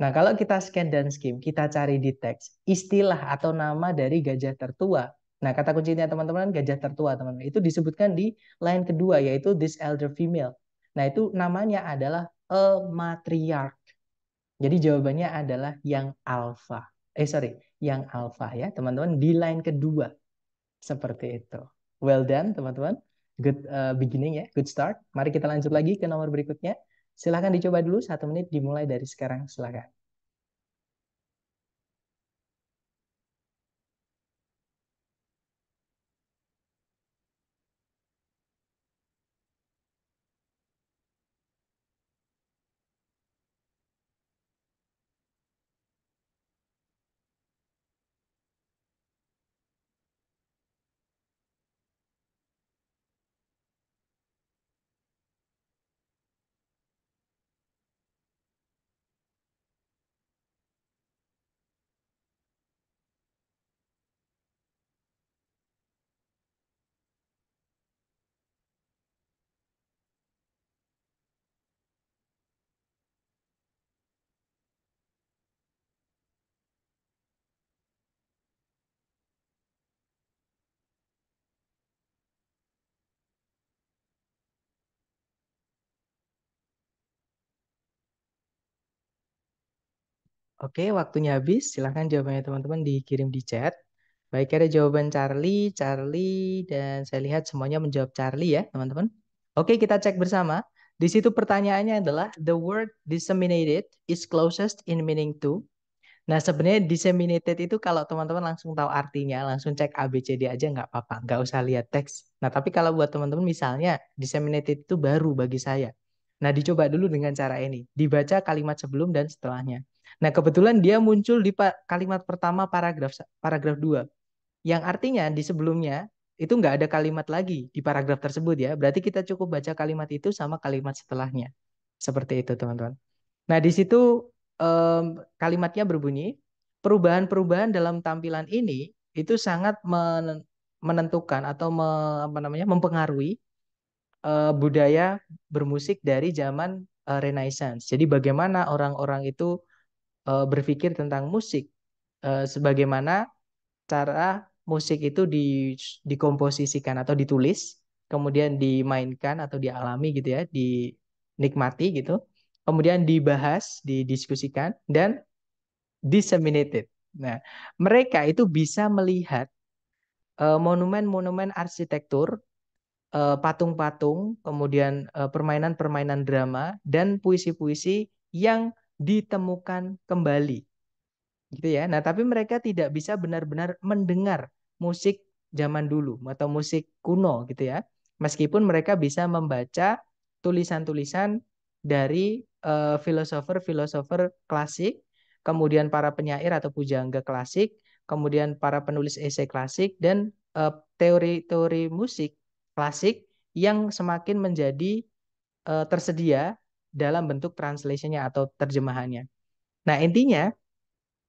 Nah, kalau kita scan dan skim, kita cari di teks istilah atau nama dari gajah tertua. Nah, kata kuncinya teman-teman gajah tertua, teman-teman. Itu disebutkan di line kedua yaitu this elder female. Nah, itu namanya adalah a matriarch. Jadi jawabannya adalah yang alpha. Eh sorry, yang alpha ya teman-teman di line kedua. Seperti itu. Well done, teman-teman. Good uh, beginning ya, good start. Mari kita lanjut lagi ke nomor berikutnya. Silahkan dicoba dulu, satu menit dimulai dari sekarang. Silahkan. Oke, waktunya habis. Silahkan jawabannya teman-teman dikirim di chat. Baik, ada jawaban Charlie, Charlie, dan saya lihat semuanya menjawab Charlie ya, teman-teman. Oke, kita cek bersama. Di situ pertanyaannya adalah, the word disseminated is closest in meaning to Nah, sebenarnya disseminated itu kalau teman-teman langsung tahu artinya, langsung cek ABCD aja nggak apa-apa, nggak usah lihat teks. Nah, tapi kalau buat teman-teman misalnya disseminated itu baru bagi saya. Nah, dicoba dulu dengan cara ini. Dibaca kalimat sebelum dan setelahnya. Nah, kebetulan dia muncul di kalimat pertama paragraf paragraf 2. Yang artinya di sebelumnya itu nggak ada kalimat lagi di paragraf tersebut ya. Berarti kita cukup baca kalimat itu sama kalimat setelahnya. Seperti itu, teman-teman. Nah, di situ um, kalimatnya berbunyi, perubahan-perubahan dalam tampilan ini itu sangat menentukan atau apa namanya mempengaruhi eh, budaya bermusik dari zaman eh, Renaissance. Jadi bagaimana orang-orang itu uh, berpikir tentang musik uh, sebagaimana cara musik itu di, dikomposisikan atau ditulis kemudian dimainkan atau dialami gitu ya dinikmati gitu kemudian dibahas didiskusikan dan disseminated nah mereka itu bisa melihat eh, monumen-monumen uh, arsitektur patung-patung, kemudian permainan-permainan drama dan puisi-puisi yang ditemukan kembali. Gitu ya. Nah, tapi mereka tidak bisa benar-benar mendengar musik zaman dulu atau musik kuno gitu ya. Meskipun mereka bisa membaca tulisan-tulisan dari eh, filosofer-filosofer uh, klasik, kemudian para penyair atau pujangga klasik, kemudian para penulis esai klasik dan eh, teori-teori uh, musik klasik yang semakin menjadi uh, tersedia dalam bentuk translationnya atau terjemahannya. Nah intinya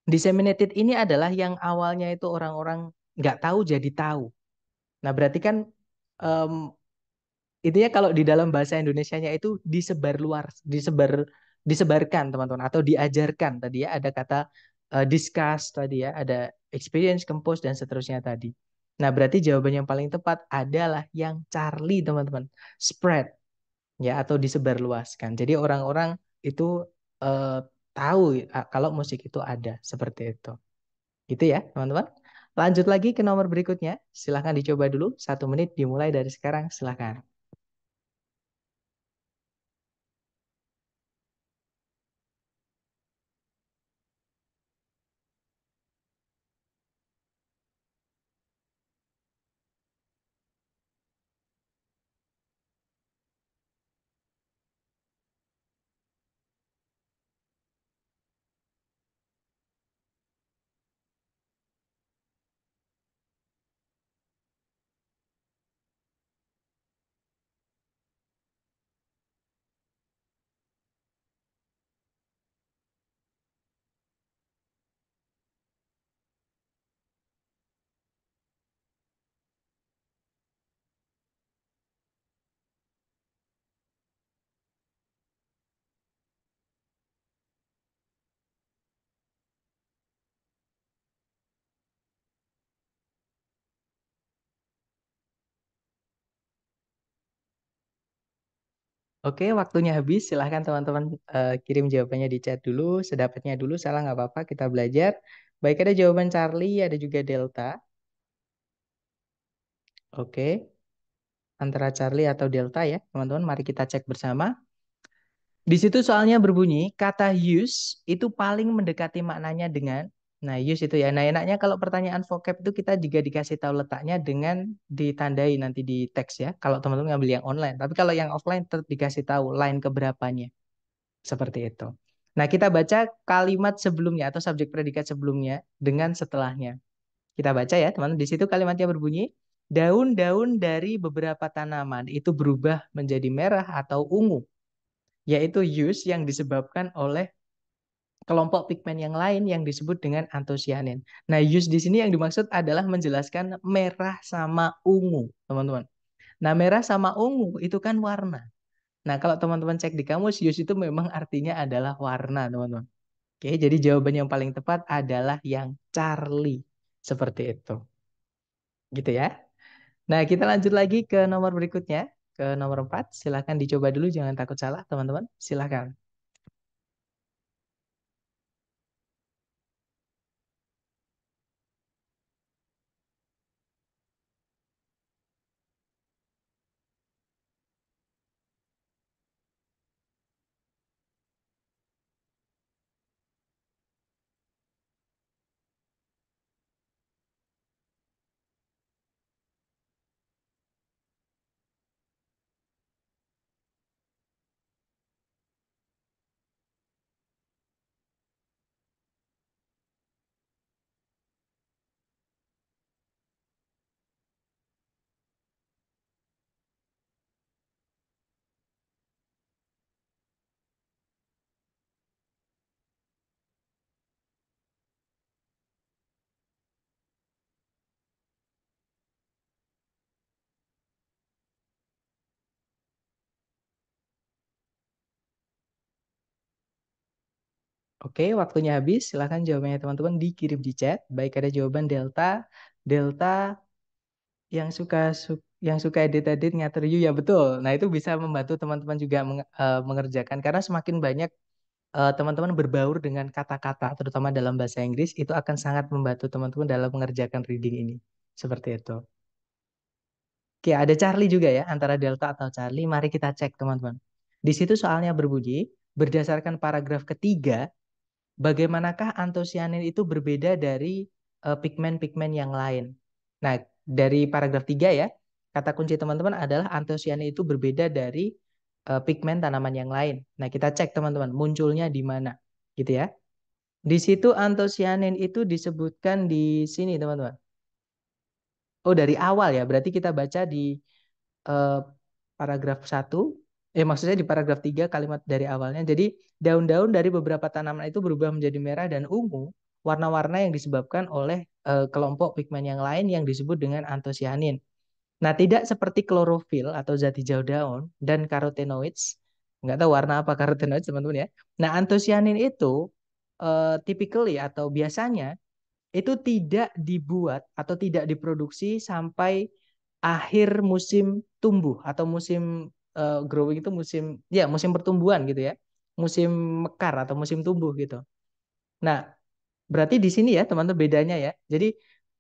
disseminated ini adalah yang awalnya itu orang-orang nggak tahu jadi tahu. Nah berarti kan um, intinya kalau di dalam bahasa Indonesia-nya itu disebar luar, disebar disebarkan teman-teman atau diajarkan tadi ya ada kata uh, discuss tadi ya ada experience compose dan seterusnya tadi. Nah berarti jawaban yang paling tepat adalah yang Charlie teman-teman spread ya atau disebarluaskan. Jadi orang-orang itu eh, tahu kalau musik itu ada seperti itu. Gitu ya, teman-teman. Lanjut lagi ke nomor berikutnya. Silahkan dicoba dulu. Satu menit dimulai dari sekarang. Silahkan. Oke, waktunya habis. Silahkan teman-teman uh, kirim jawabannya di chat dulu, sedapatnya dulu, salah nggak apa-apa, kita belajar. Baik, ada jawaban Charlie, ada juga Delta. Oke, antara Charlie atau Delta ya, teman-teman. Mari kita cek bersama. Di situ soalnya berbunyi, kata use itu paling mendekati maknanya dengan Nah, use itu ya. Nah, enaknya kalau pertanyaan vocab itu kita juga dikasih tahu letaknya dengan ditandai nanti di teks ya. Kalau teman-teman ngambil yang online. Tapi kalau yang offline tetap dikasih tahu line keberapanya. Seperti itu. Nah, kita baca kalimat sebelumnya atau subjek predikat sebelumnya dengan setelahnya. Kita baca ya, teman. Di situ kalimatnya berbunyi, daun-daun dari beberapa tanaman itu berubah menjadi merah atau ungu, yaitu use yang disebabkan oleh kelompok pigmen yang lain yang disebut dengan antosianin. Nah, use di sini yang dimaksud adalah menjelaskan merah sama ungu, teman-teman. Nah, merah sama ungu itu kan warna. Nah, kalau teman-teman cek di kamus, use itu memang artinya adalah warna, teman-teman. Oke, jadi jawaban yang paling tepat adalah yang Charlie. Seperti itu. Gitu ya. Nah, kita lanjut lagi ke nomor berikutnya. Ke nomor 4, silahkan dicoba dulu, jangan takut salah, teman-teman. Silahkan. Oke, waktunya habis. Silahkan jawabannya teman-teman dikirim di chat. Baik ada jawaban Delta, Delta yang suka su yang suka edit-edit ngatur you ya betul. Nah itu bisa membantu teman-teman juga meng uh, eh, mengerjakan karena semakin banyak eh, teman-teman uh, berbaur dengan kata-kata terutama dalam bahasa Inggris itu akan sangat membantu teman-teman dalam mengerjakan reading ini. Seperti itu. Oke, ada Charlie juga ya antara Delta atau Charlie. Mari kita cek teman-teman. Di situ soalnya berbunyi, berdasarkan paragraf ketiga, bagaimanakah antosianin itu berbeda dari eh, pigmen-pigmen yang lain. Nah, dari paragraf 3 ya, kata kunci teman-teman adalah antosianin itu berbeda dari uh, pigmen tanaman yang lain. Nah, kita cek teman-teman munculnya di mana gitu ya. Di situ antosianin itu disebutkan di sini teman-teman. Oh, dari awal ya, berarti kita baca di uh, paragraf 1 eh maksudnya di paragraf 3 kalimat dari awalnya. Jadi daun-daun dari beberapa tanaman itu berubah menjadi merah dan ungu, warna-warna yang disebabkan oleh e, kelompok pigmen yang lain yang disebut dengan antosianin. Nah, tidak seperti klorofil atau zat hijau daun dan karotenoids. Nggak tahu warna apa karotenoids, teman-teman ya. Nah, antosianin itu e, typically atau biasanya itu tidak dibuat atau tidak diproduksi sampai akhir musim tumbuh atau musim uh, growing itu musim ya musim pertumbuhan gitu ya musim mekar atau musim tumbuh gitu nah berarti di sini ya teman-teman bedanya ya jadi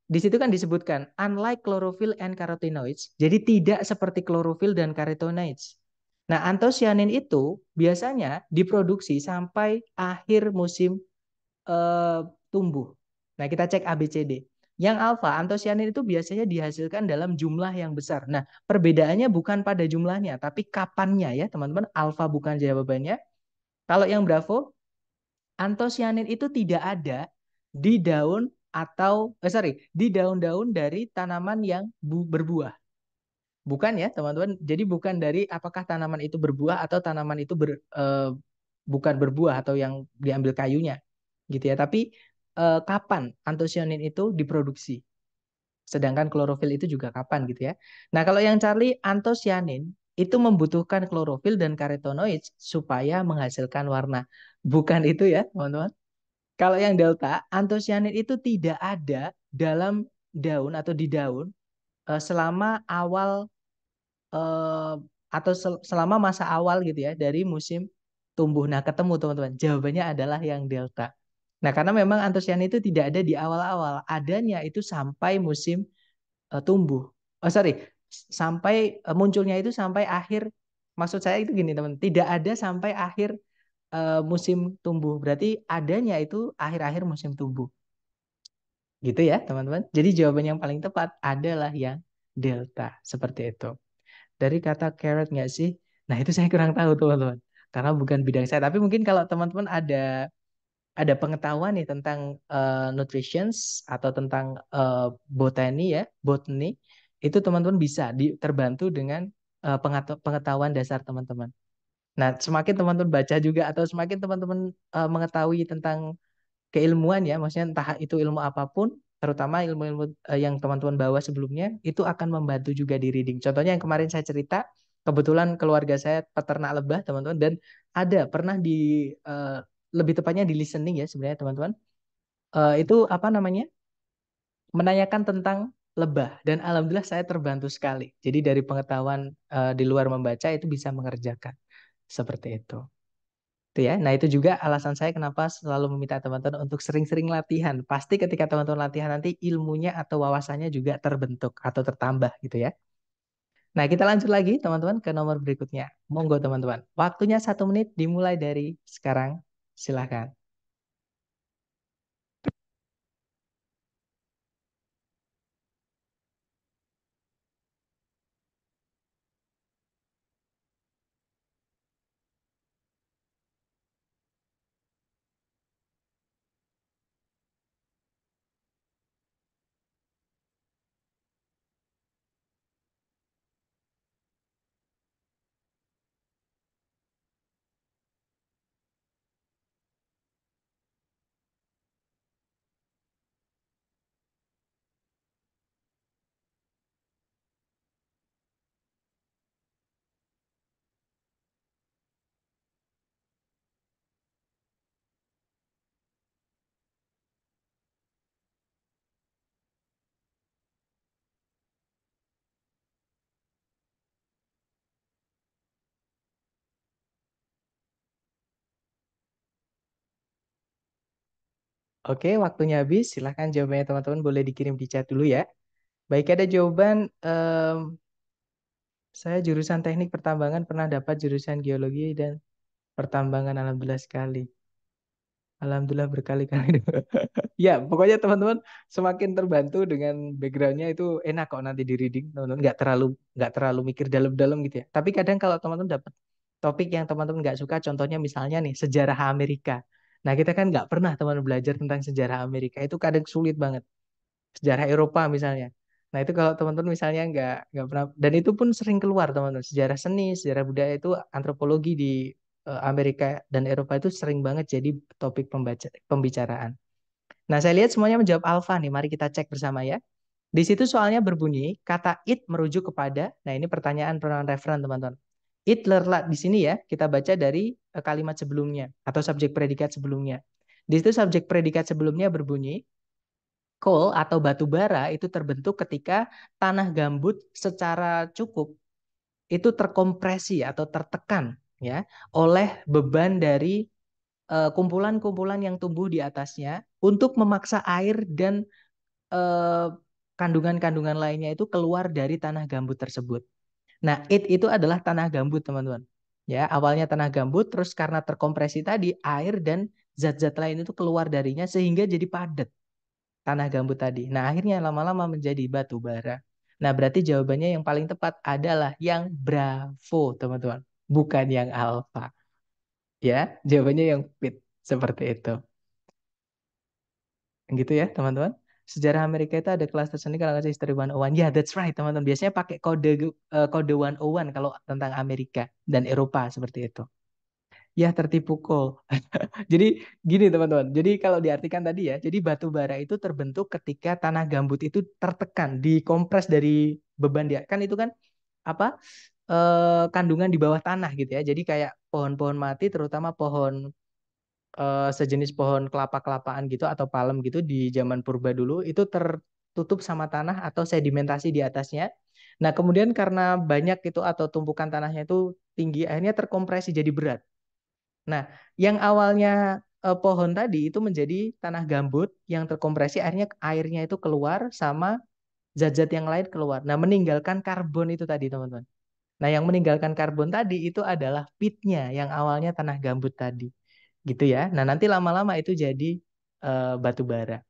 di situ kan disebutkan unlike chlorophyll and carotenoids, jadi tidak seperti chlorophyll dan carotenoids. Nah, antosianin itu biasanya diproduksi sampai akhir musim uh, tumbuh. Nah, kita cek ABCD. Yang alfa antosianin itu biasanya dihasilkan dalam jumlah yang besar. Nah, perbedaannya bukan pada jumlahnya, tapi kapannya ya, teman-teman. Alfa bukan jawabannya. Kalau yang bravo, antosianin itu tidak ada di daun atau eh, sorry, di daun-daun dari tanaman yang berbuah. Bukan ya, teman-teman. Jadi bukan dari apakah tanaman itu berbuah atau tanaman itu ber, eh, bukan berbuah atau yang diambil kayunya gitu ya. Tapi uh, kapan antosianin itu diproduksi. Sedangkan klorofil itu juga kapan gitu ya. Nah, kalau yang Charlie antosianin itu membutuhkan klorofil dan karotenoid supaya menghasilkan warna. Bukan itu ya, teman-teman. Kalau yang delta, antosianin itu tidak ada dalam daun atau di daun uh, selama awal uh, atau sel selama masa awal gitu ya dari musim tumbuh. Nah, ketemu teman-teman. Jawabannya adalah yang delta. Nah, karena memang antosian itu tidak ada di awal-awal, adanya itu sampai musim uh, tumbuh. Oh, sorry, sampai uh, munculnya itu sampai akhir. Maksud saya itu gini, teman, tidak ada sampai akhir uh, musim tumbuh. Berarti adanya itu akhir-akhir musim tumbuh. Gitu ya, teman-teman. Jadi jawaban yang paling tepat adalah yang delta, seperti itu. Dari kata carrot nggak sih? Nah, itu saya kurang tahu, teman-teman. Karena bukan bidang saya, tapi mungkin kalau teman-teman ada ada pengetahuan nih tentang uh, nutritions atau tentang uh, eh, botani ya, botani, itu teman-teman bisa di, terbantu dengan uh, pengetahuan dasar teman-teman. Nah, semakin teman-teman baca juga atau semakin teman-teman uh, mengetahui tentang keilmuan ya, maksudnya entah itu ilmu apapun, terutama ilmu-ilmu yang teman-teman bawa sebelumnya, itu akan membantu juga di reading. Contohnya yang kemarin saya cerita, kebetulan keluarga saya peternak lebah, teman-teman, dan ada pernah di uh, lebih tepatnya di listening ya sebenarnya teman-teman uh, itu apa namanya menanyakan tentang lebah dan alhamdulillah saya terbantu sekali. Jadi dari pengetahuan uh, di luar membaca itu bisa mengerjakan seperti itu. Itu ya. Nah, itu juga alasan saya kenapa selalu meminta teman-teman untuk sering-sering latihan. Pasti ketika teman-teman latihan nanti ilmunya atau wawasannya juga terbentuk atau tertambah gitu ya. Nah, kita lanjut lagi teman-teman ke nomor berikutnya. Monggo teman-teman. Waktunya satu menit dimulai dari sekarang. Silahkan. Oke, waktunya habis. Silahkan jawabannya teman-teman boleh dikirim di chat dulu ya. Baik, ada jawaban. Um, saya jurusan teknik pertambangan pernah dapat jurusan geologi dan pertambangan. Alhamdulillah sekali. Alhamdulillah berkali-kali. ya, pokoknya teman-teman semakin terbantu dengan backgroundnya itu enak kok nanti di reading. Teman-teman nggak terlalu nggak terlalu mikir dalam-dalam gitu ya. Tapi kadang kalau teman-teman dapat topik yang teman-teman nggak suka, contohnya misalnya nih sejarah Amerika. Nah kita kan nggak pernah teman belajar tentang sejarah Amerika itu kadang sulit banget. Sejarah Eropa misalnya. Nah itu kalau teman-teman misalnya nggak nggak pernah dan itu pun sering keluar teman-teman sejarah seni, sejarah budaya itu antropologi di eh, Amerika dan Eropa itu sering banget jadi topik pembaca, pembicaraan. Nah saya lihat semuanya menjawab alfa nih, mari kita cek bersama ya. Di situ soalnya berbunyi kata it merujuk kepada, nah ini pertanyaan pronoun referen teman-teman. Hitler di sini ya kita baca dari eh, kalimat sebelumnya atau subjek predikat sebelumnya. Di situ subjek predikat sebelumnya berbunyi coal atau batu bara itu terbentuk ketika tanah gambut secara cukup itu terkompresi atau tertekan ya oleh beban dari eh, kumpulan-kumpulan uh, yang tumbuh di atasnya untuk memaksa air dan eh, kandungan-kandungan uh, kandungan -kandungan lainnya itu keluar dari tanah gambut tersebut. Nah, it itu adalah tanah gambut, teman-teman. Ya, awalnya tanah gambut, terus karena terkompresi tadi, air dan zat-zat lain itu keluar darinya sehingga jadi padat tanah gambut tadi. Nah, akhirnya lama-lama menjadi batu bara. Nah, berarti jawabannya yang paling tepat adalah yang bravo, teman-teman. Bukan yang alfa. Ya, jawabannya yang pit seperti itu. Gitu ya, teman-teman sejarah Amerika itu ada kelas tersendiri kalau nggak history 101. Ya, yeah, that's right, teman-teman. Biasanya pakai kode uh, kode 101 kalau tentang Amerika dan Eropa seperti itu. Ya, tertipu kok. jadi gini, teman-teman. Jadi kalau diartikan tadi ya, jadi batu bara itu terbentuk ketika tanah gambut itu tertekan, dikompres dari beban dia. Kan itu kan apa? eh, kandungan di bawah tanah gitu ya. Jadi kayak pohon-pohon mati terutama pohon uh, sejenis pohon kelapa-kelapaan gitu atau palem gitu di zaman purba dulu itu tertutup sama tanah atau sedimentasi di atasnya. Nah, kemudian karena banyak itu atau tumpukan tanahnya itu tinggi akhirnya terkompresi jadi berat. Nah, yang awalnya uh, pohon tadi itu menjadi tanah gambut yang terkompresi akhirnya airnya itu keluar sama zat-zat yang lain keluar. Nah, meninggalkan karbon itu tadi, teman-teman. Nah, yang meninggalkan karbon tadi itu adalah pitnya yang awalnya tanah gambut tadi gitu ya. Nah, nanti lama-lama itu jadi uh, batu bara.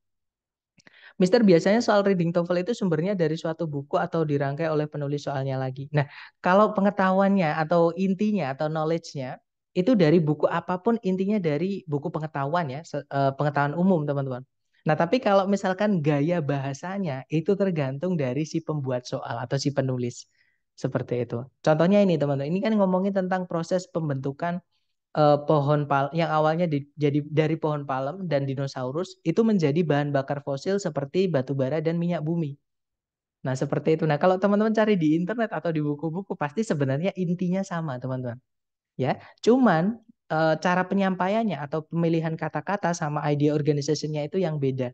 Mister biasanya soal reading TOEFL itu sumbernya dari suatu buku atau dirangkai oleh penulis soalnya lagi. Nah, kalau pengetahuannya atau intinya atau knowledge-nya itu dari buku apapun intinya dari buku pengetahuan ya, eh, pengetahuan umum teman-teman. Nah, tapi kalau misalkan gaya bahasanya itu tergantung dari si pembuat soal atau si penulis. Seperti itu. Contohnya ini teman-teman, ini kan ngomongin tentang proses pembentukan uh, pohon pal yang awalnya di, jadi dari pohon palem dan dinosaurus itu menjadi bahan bakar fosil seperti batu bara dan minyak bumi. Nah, seperti itu. Nah, kalau teman-teman cari di internet atau di buku-buku pasti sebenarnya intinya sama, teman-teman. Ya, cuman uh, cara penyampaiannya atau pemilihan kata-kata sama ide organisasinya itu yang beda.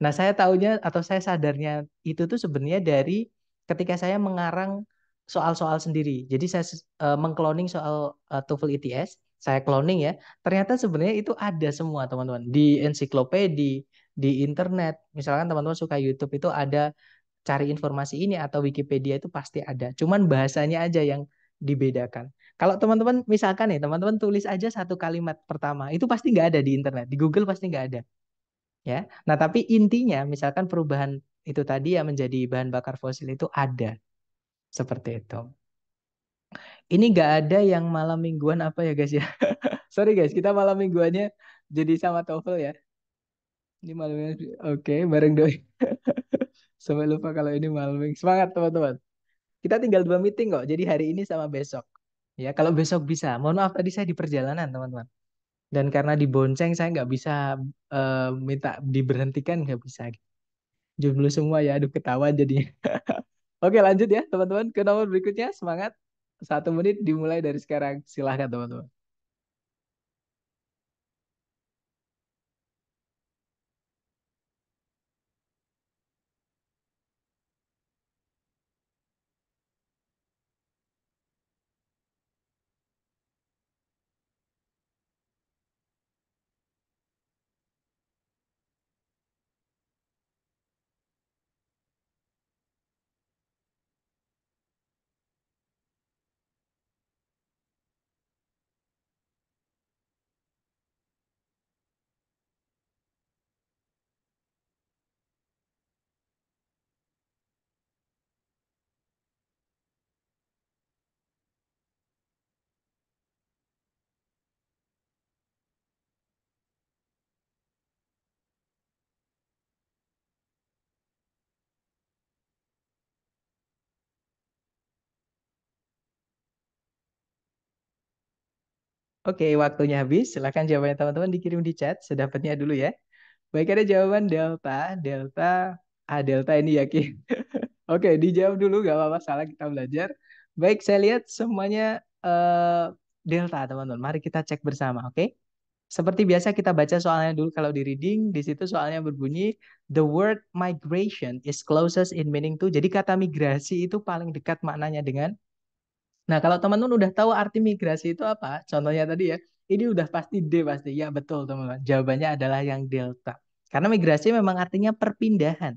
Nah, saya tahunya atau saya sadarnya itu tuh sebenarnya dari ketika saya mengarang soal-soal sendiri. Jadi saya uh, mengkloning soal uh, TOEFL ETS saya cloning ya, ternyata sebenarnya itu ada semua teman-teman di ensiklopedia di internet. Misalkan teman-teman suka YouTube itu ada cari informasi ini atau Wikipedia itu pasti ada. Cuman bahasanya aja yang dibedakan. Kalau teman-teman misalkan ya teman-teman tulis aja satu kalimat pertama, itu pasti nggak ada di internet, di Google pasti nggak ada. Ya. Nah, tapi intinya misalkan perubahan itu tadi yang menjadi bahan bakar fosil itu ada. Seperti itu ini gak ada yang malam mingguan apa ya guys ya. Sorry guys, kita malam mingguannya jadi sama TOEFL ya. Ini malam mingguan. Oke, okay, bareng doi. Sampai lupa kalau ini malam minggu. Semangat teman-teman. Kita tinggal dua meeting kok. Jadi hari ini sama besok. Ya, kalau besok bisa. Mohon maaf tadi saya di perjalanan teman-teman. Dan karena di bonceng saya nggak bisa uh, minta diberhentikan nggak bisa. Jomblo semua ya, aduh ketawa jadinya. Oke lanjut ya teman-teman ke nomor berikutnya. Semangat satu menit dimulai dari sekarang silahkan teman-teman Oke, waktunya habis. Silakan jawabannya teman-teman dikirim di chat sedapatnya dulu ya. Baik, ada jawaban delta, delta, ah delta ini yakin. Oke, dijawab dulu gak apa-apa salah kita belajar. Baik, saya lihat semuanya uh, delta teman-teman. Mari kita cek bersama, oke? Seperti biasa kita baca soalnya dulu kalau di reading, di situ soalnya berbunyi the word migration is closest in meaning to. Jadi kata migrasi itu paling dekat maknanya dengan Nah, kalau teman-teman udah tahu arti migrasi itu apa, contohnya tadi ya, ini udah pasti D pasti. Ya, betul teman-teman. Jawabannya adalah yang delta. Karena migrasi memang artinya perpindahan.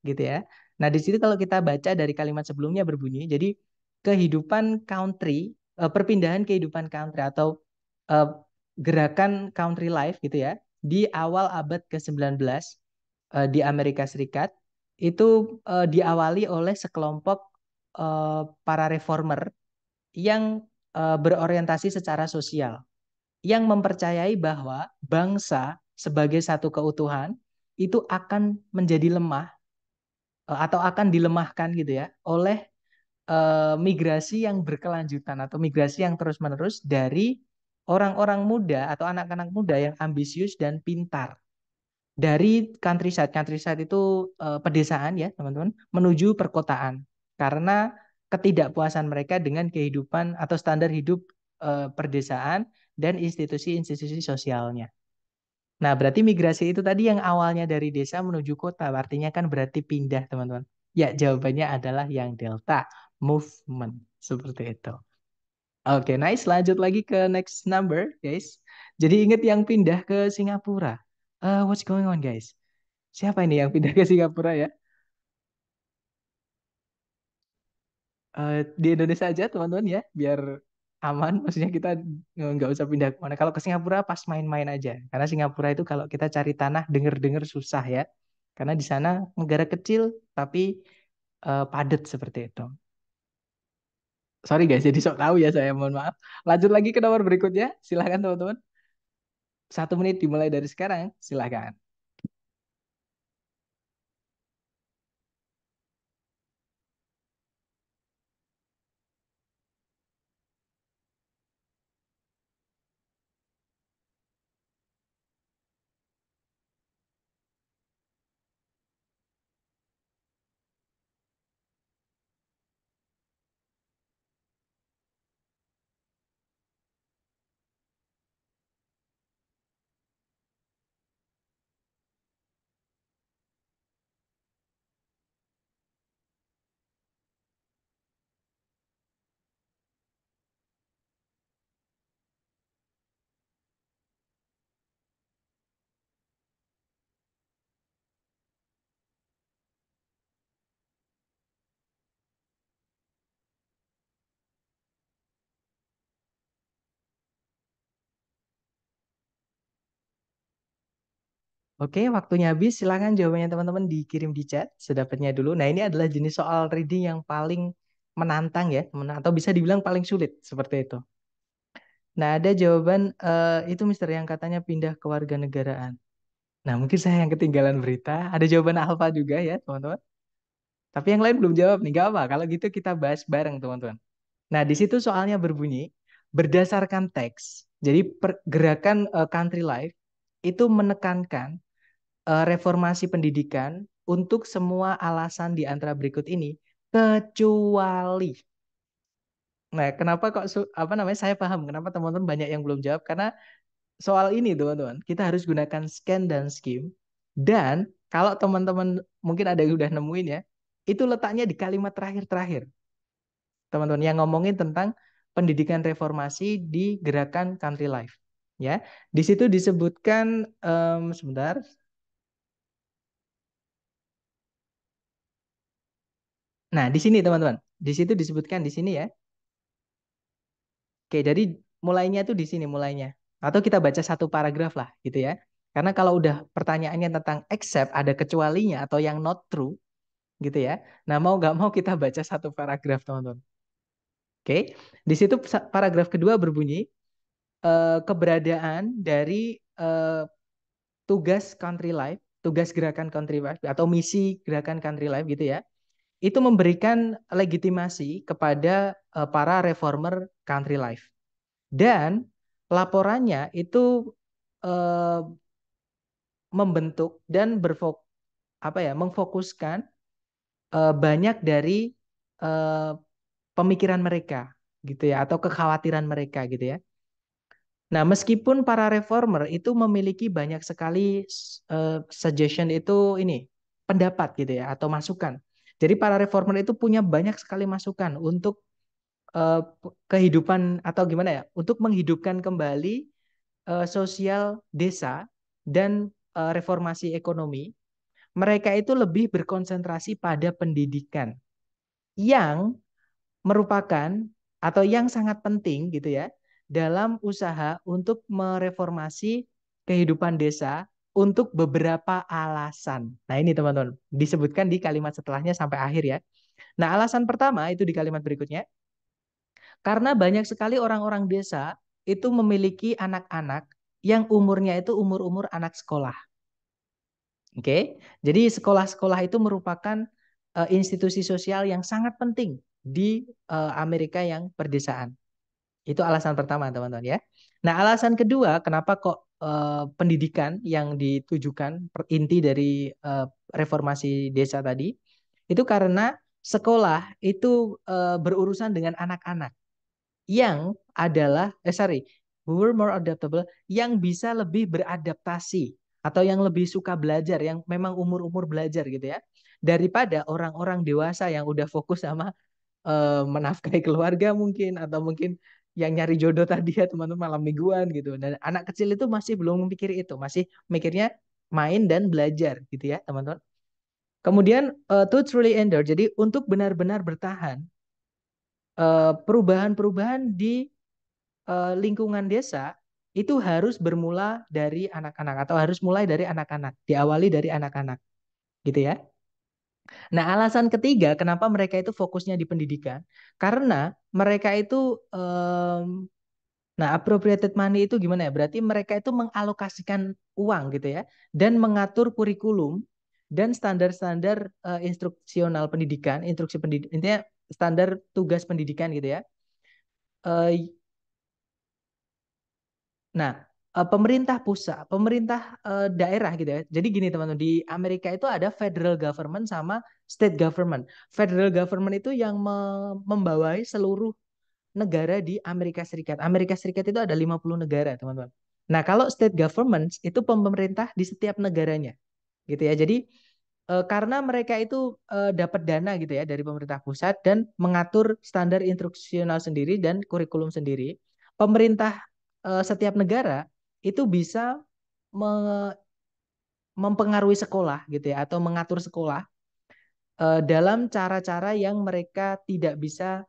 Gitu ya. Nah, di situ kalau kita baca dari kalimat sebelumnya berbunyi, jadi kehidupan country, eh, perpindahan kehidupan country atau eh, gerakan country life gitu ya, di awal abad ke-19 eh, di Amerika Serikat, itu diawali oleh sekelompok para reformer yang uh, berorientasi secara sosial, yang mempercayai bahwa bangsa sebagai satu keutuhan itu akan menjadi lemah uh, atau akan dilemahkan gitu ya oleh uh, migrasi yang berkelanjutan atau migrasi yang terus-menerus dari orang-orang muda atau anak-anak muda yang ambisius dan pintar dari countryside countryside itu uh, pedesaan ya teman-teman menuju perkotaan karena ketidakpuasan mereka dengan kehidupan atau standar hidup eh, perdesaan dan institusi-institusi sosialnya. Nah, berarti migrasi itu tadi yang awalnya dari desa menuju kota, artinya kan berarti pindah, teman-teman. Ya, jawabannya adalah yang delta, movement, seperti itu. Oke, okay, nice. Lanjut lagi ke next number, guys. Jadi ingat yang pindah ke Singapura. Uh, what's going on, guys? Siapa ini yang pindah ke Singapura ya? Eh, di Indonesia aja teman-teman ya biar aman maksudnya kita nggak usah pindah kemana kalau ke Singapura pas main-main aja karena Singapura itu kalau kita cari tanah denger-denger susah ya karena di sana negara kecil tapi uh, padat seperti itu sorry guys jadi sok tahu ya saya mohon maaf lanjut lagi ke nomor berikutnya silahkan teman-teman satu menit dimulai dari sekarang silahkan Oke, waktunya habis. Silahkan jawabannya teman-teman dikirim di chat sedapatnya dulu. Nah, ini adalah jenis soal reading yang paling menantang ya, atau bisa dibilang paling sulit seperti itu. Nah, ada jawaban uh, itu Mister yang katanya pindah ke warga negaraan. Nah, mungkin saya yang ketinggalan berita. Ada jawaban alfa juga ya, teman-teman. Tapi yang lain belum jawab nih, gak apa. Kalau gitu kita bahas bareng, teman-teman. Nah, di situ soalnya berbunyi, berdasarkan teks, jadi pergerakan uh, country life itu menekankan Eh, reformasi pendidikan untuk semua alasan di antara berikut ini kecuali Nah, kenapa kok apa namanya saya paham kenapa teman-teman banyak yang belum jawab karena soal ini teman-teman kita harus gunakan scan dan skim dan kalau teman-teman mungkin ada yang sudah nemuin ya itu letaknya di kalimat terakhir-terakhir teman-teman yang ngomongin tentang pendidikan reformasi di gerakan country life ya di situ disebutkan um, sebentar Nah, di sini teman-teman, di situ disebutkan di sini ya. Oke, jadi mulainya itu di sini mulainya. Atau kita baca satu paragraf lah gitu ya. Karena kalau udah pertanyaannya tentang except ada kecualinya atau yang not true gitu ya. Nah, mau nggak mau kita baca satu paragraf, teman-teman. Oke, di situ paragraf kedua berbunyi eh, keberadaan dari eh, tugas country life, tugas gerakan country life atau misi gerakan country life gitu ya itu memberikan legitimasi kepada uh, para reformer country life. Dan laporannya itu uh, membentuk dan berfok apa ya, memfokuskan uh, banyak dari uh, pemikiran mereka gitu ya atau kekhawatiran mereka gitu ya. Nah, meskipun para reformer itu memiliki banyak sekali uh, suggestion itu ini pendapat gitu ya atau masukan jadi para reformer itu punya banyak sekali masukan untuk uh, kehidupan atau gimana ya, untuk menghidupkan kembali uh, sosial desa dan uh, reformasi ekonomi. Mereka itu lebih berkonsentrasi pada pendidikan yang merupakan atau yang sangat penting gitu ya dalam usaha untuk mereformasi kehidupan desa untuk beberapa alasan. Nah ini teman-teman, disebutkan di kalimat setelahnya sampai akhir ya. Nah alasan pertama itu di kalimat berikutnya. Karena banyak sekali orang-orang desa itu memiliki anak-anak yang umurnya itu umur-umur anak sekolah. Oke, okay? jadi sekolah-sekolah itu merupakan uh, institusi sosial yang sangat penting di uh, Amerika yang perdesaan. Itu alasan pertama, teman-teman ya. Nah, alasan kedua kenapa kok uh, pendidikan yang ditujukan inti dari uh, reformasi desa tadi itu karena sekolah itu uh, berurusan dengan anak-anak yang adalah eh sorry who were more adaptable yang bisa lebih beradaptasi atau yang lebih suka belajar yang memang umur-umur belajar gitu ya daripada orang-orang dewasa yang udah fokus sama uh, menafkahi keluarga mungkin atau mungkin yang nyari jodoh tadi ya teman-teman malam mingguan gitu. Dan anak kecil itu masih belum memikir itu, masih mikirnya main dan belajar gitu ya teman-teman. Kemudian uh, to truly endure, jadi untuk benar-benar bertahan eh, perubahan-perubahan di uh, lingkungan desa itu harus bermula dari anak-anak atau harus mulai dari anak-anak, diawali dari anak-anak gitu ya. Nah, alasan ketiga kenapa mereka itu fokusnya di pendidikan, karena mereka itu um, nah appropriated money itu gimana ya? Berarti mereka itu mengalokasikan uang gitu ya dan mengatur kurikulum dan standar-standar uh, instruksional pendidikan, instruksi pendidikan intinya standar tugas pendidikan gitu ya. Uh, nah, Eh, pemerintah pusat, pemerintah uh, daerah gitu ya. Jadi gini teman-teman, di Amerika itu ada federal government sama state government. Federal government itu yang me membawai seluruh negara di Amerika Serikat. Amerika Serikat itu ada 50 negara, teman-teman. Nah, kalau state government itu pemerintah di setiap negaranya. Gitu ya. Jadi eh, karena mereka itu dapat dana gitu ya dari pemerintah pusat dan mengatur standar instruksional sendiri dan kurikulum sendiri, pemerintah setiap negara itu bisa me mempengaruhi sekolah gitu ya atau mengatur sekolah uh, dalam cara-cara yang mereka tidak bisa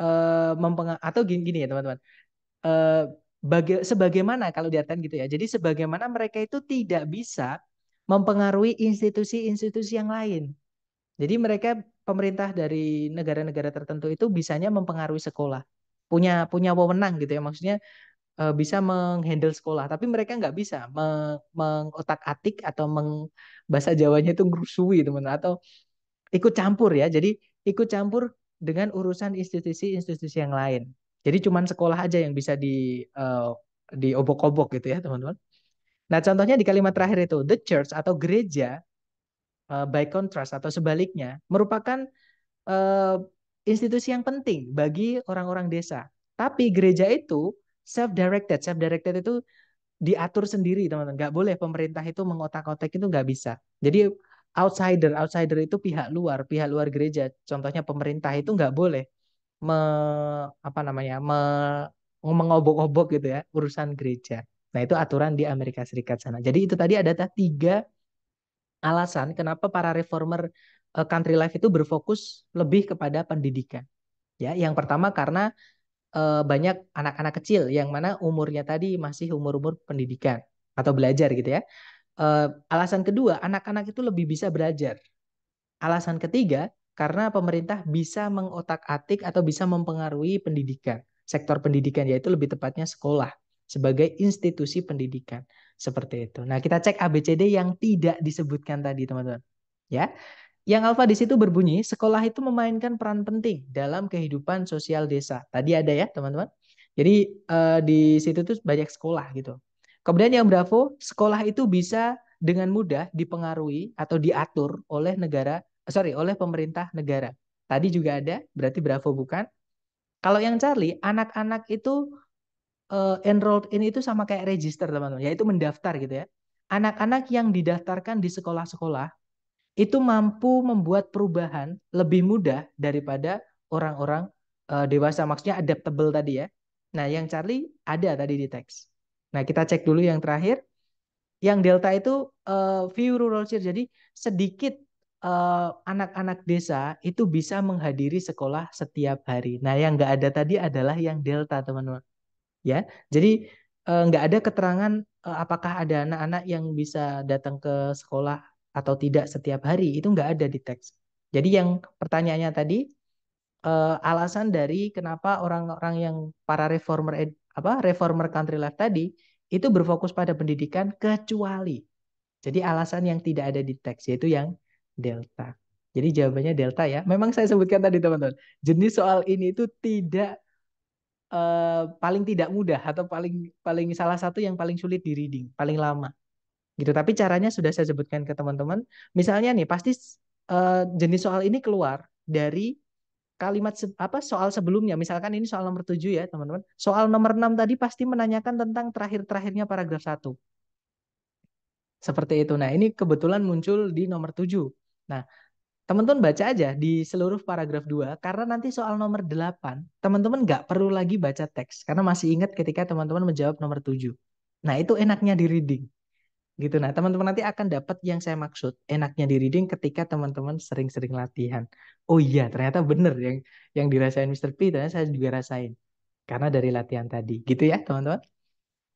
uh, eh, mempengaruhi atau gini, gini ya teman-teman uh, eh, baga sebagaimana kalau diartikan gitu ya jadi sebagaimana mereka itu tidak bisa mempengaruhi institusi-institusi yang lain jadi mereka pemerintah dari negara-negara tertentu itu bisanya mempengaruhi sekolah punya punya wewenang gitu ya maksudnya uh, bisa menghandle sekolah, tapi mereka nggak bisa meng mengotak-atik atau meng bahasa Jawanya itu ngerusui teman gitu, teman atau ikut campur ya. Jadi ikut campur dengan urusan institusi-institusi yang lain. Jadi cuman sekolah aja yang bisa di uh, diobok-obok gitu ya teman-teman. Nah contohnya di kalimat terakhir itu the church atau gereja uh, by contrast atau sebaliknya merupakan uh, institusi yang penting bagi orang-orang desa. Tapi gereja itu self directed self directed itu diatur sendiri teman-teman nggak boleh pemerintah itu mengotak-otak itu nggak bisa jadi outsider outsider itu pihak luar pihak luar gereja contohnya pemerintah itu nggak boleh me, apa namanya me, mengobok-obok gitu ya urusan gereja nah itu aturan di Amerika Serikat sana jadi itu tadi ada tiga alasan kenapa para reformer eh, country life itu berfokus lebih kepada pendidikan. Ya, yang pertama karena uh, banyak anak-anak kecil yang mana umurnya tadi masih umur-umur pendidikan atau belajar gitu ya. Uh, alasan kedua, anak-anak itu lebih bisa belajar. Alasan ketiga, karena pemerintah bisa mengotak-atik atau bisa mempengaruhi pendidikan, sektor pendidikan yaitu lebih tepatnya sekolah sebagai institusi pendidikan seperti itu. Nah, kita cek ABCD yang tidak disebutkan tadi, teman-teman. Ya. Yang alfa di situ berbunyi, sekolah itu memainkan peran penting dalam kehidupan sosial desa. Tadi ada ya, teman-teman. Jadi uh, di situ tuh banyak sekolah gitu. Kemudian yang bravo, sekolah itu bisa dengan mudah dipengaruhi atau diatur oleh negara, eh, sorry, oleh pemerintah negara. Tadi juga ada, berarti bravo bukan? Kalau yang Charlie, anak-anak itu uh, enrolled in itu sama kayak register teman-teman, yaitu mendaftar gitu ya. Anak-anak yang didaftarkan di sekolah-sekolah itu mampu membuat perubahan lebih mudah daripada orang-orang uh, dewasa. Maksudnya adaptable tadi ya. Nah, yang Charlie ada tadi di teks. Nah, kita cek dulu yang terakhir. Yang delta itu uh, view rural share. Jadi sedikit eh, anak-anak uh, desa itu bisa menghadiri sekolah setiap hari. Nah, yang nggak ada tadi adalah yang delta, teman-teman. Ya, jadi nggak uh, ada keterangan uh, apakah ada anak-anak yang bisa datang ke sekolah atau tidak setiap hari itu nggak ada di teks. Jadi yang pertanyaannya tadi uh, alasan dari kenapa orang-orang yang para reformer apa reformer country life tadi itu berfokus pada pendidikan kecuali. Jadi alasan yang tidak ada di teks yaitu yang delta. Jadi jawabannya delta ya. Memang saya sebutkan tadi teman-teman. Jenis soal ini itu tidak uh, paling tidak mudah atau paling paling salah satu yang paling sulit di reading, paling lama gitu tapi caranya sudah saya sebutkan ke teman-teman misalnya nih pasti uh, jenis soal ini keluar dari kalimat se apa soal sebelumnya misalkan ini soal nomor tujuh ya teman-teman soal nomor 6 tadi pasti menanyakan tentang terakhir-terakhirnya paragraf satu seperti itu nah ini kebetulan muncul di nomor tujuh nah teman-teman baca aja di seluruh paragraf dua karena nanti soal nomor delapan teman-teman nggak perlu lagi baca teks karena masih ingat ketika teman-teman menjawab nomor tujuh nah itu enaknya di reading gitu. Nah, teman-teman nanti akan dapat yang saya maksud enaknya di reading ketika teman-teman sering-sering latihan. Oh iya, ternyata bener yang yang dirasain Mr. P, ternyata saya juga rasain karena dari latihan tadi, gitu ya teman-teman.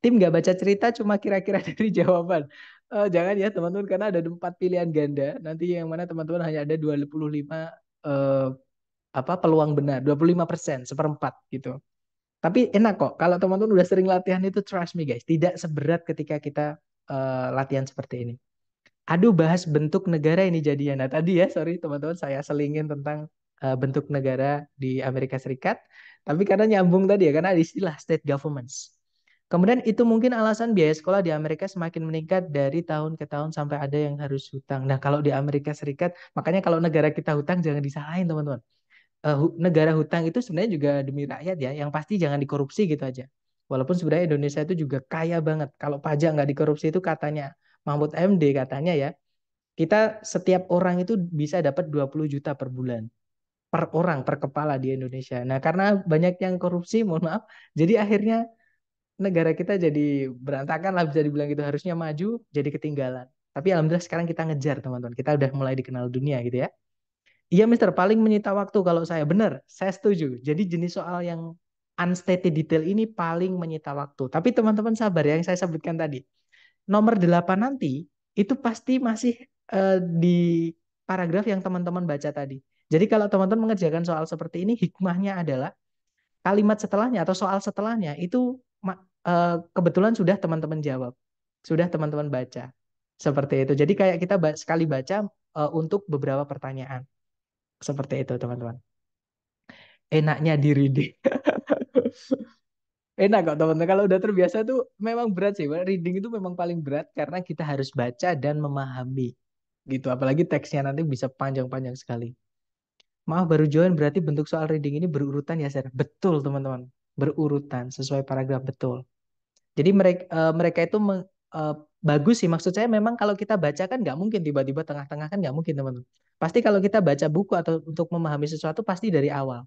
Tim nggak baca cerita cuma kira-kira dari jawaban. Uh, jangan ya teman-teman karena ada empat pilihan ganda. Nanti yang mana teman-teman hanya ada 25 uh, eh, apa peluang benar, 25 persen, seperempat gitu. Tapi enak kok kalau teman-teman udah sering latihan itu trust me guys, tidak seberat ketika kita uh, latihan seperti ini. Aduh, bahas bentuk negara ini jadinya. Nah, tadi ya, sorry teman-teman, saya selingin tentang uh, bentuk negara di Amerika Serikat. Tapi karena nyambung tadi ya, karena ada istilah state governments. Kemudian itu mungkin alasan biaya sekolah di Amerika semakin meningkat dari tahun ke tahun sampai ada yang harus hutang. Nah kalau di Amerika Serikat, makanya kalau negara kita hutang jangan disalahin teman-teman. Uh, negara hutang itu sebenarnya juga demi rakyat ya, yang pasti jangan dikorupsi gitu aja. Walaupun sebenarnya Indonesia itu juga kaya banget. Kalau pajak nggak dikorupsi itu katanya Mahmud MD katanya ya, kita setiap orang itu bisa dapat 20 juta per bulan per orang per kepala di Indonesia. Nah, karena banyak yang korupsi, mohon maaf. Jadi akhirnya negara kita jadi berantakan lah bisa dibilang gitu. Harusnya maju jadi ketinggalan. Tapi alhamdulillah sekarang kita ngejar, teman-teman. Kita udah mulai dikenal dunia gitu ya. Iya, Mister, paling menyita waktu kalau saya benar. Saya setuju. Jadi jenis soal yang unstated detail ini paling menyita waktu. Tapi teman-teman sabar ya, yang saya sebutkan tadi. Nomor delapan nanti itu pasti masih uh, di paragraf yang teman-teman baca tadi. Jadi kalau teman-teman mengerjakan soal seperti ini, hikmahnya adalah kalimat setelahnya atau soal setelahnya itu uh, kebetulan sudah teman-teman jawab, sudah teman-teman baca. Seperti itu. Jadi kayak kita sekali baca uh, untuk beberapa pertanyaan. Seperti itu, teman-teman enaknya diri deh. enak kok teman-teman kalau udah terbiasa tuh memang berat sih reading itu memang paling berat karena kita harus baca dan memahami gitu apalagi teksnya nanti bisa panjang-panjang sekali maaf baru join berarti bentuk soal reading ini berurutan ya Sir. betul teman-teman berurutan sesuai paragraf betul jadi mereka uh, eh, mereka itu meng, uh, bagus sih maksud saya memang kalau kita baca kan nggak mungkin tiba-tiba tengah-tengah kan nggak mungkin teman-teman pasti kalau kita baca buku atau untuk memahami sesuatu pasti dari awal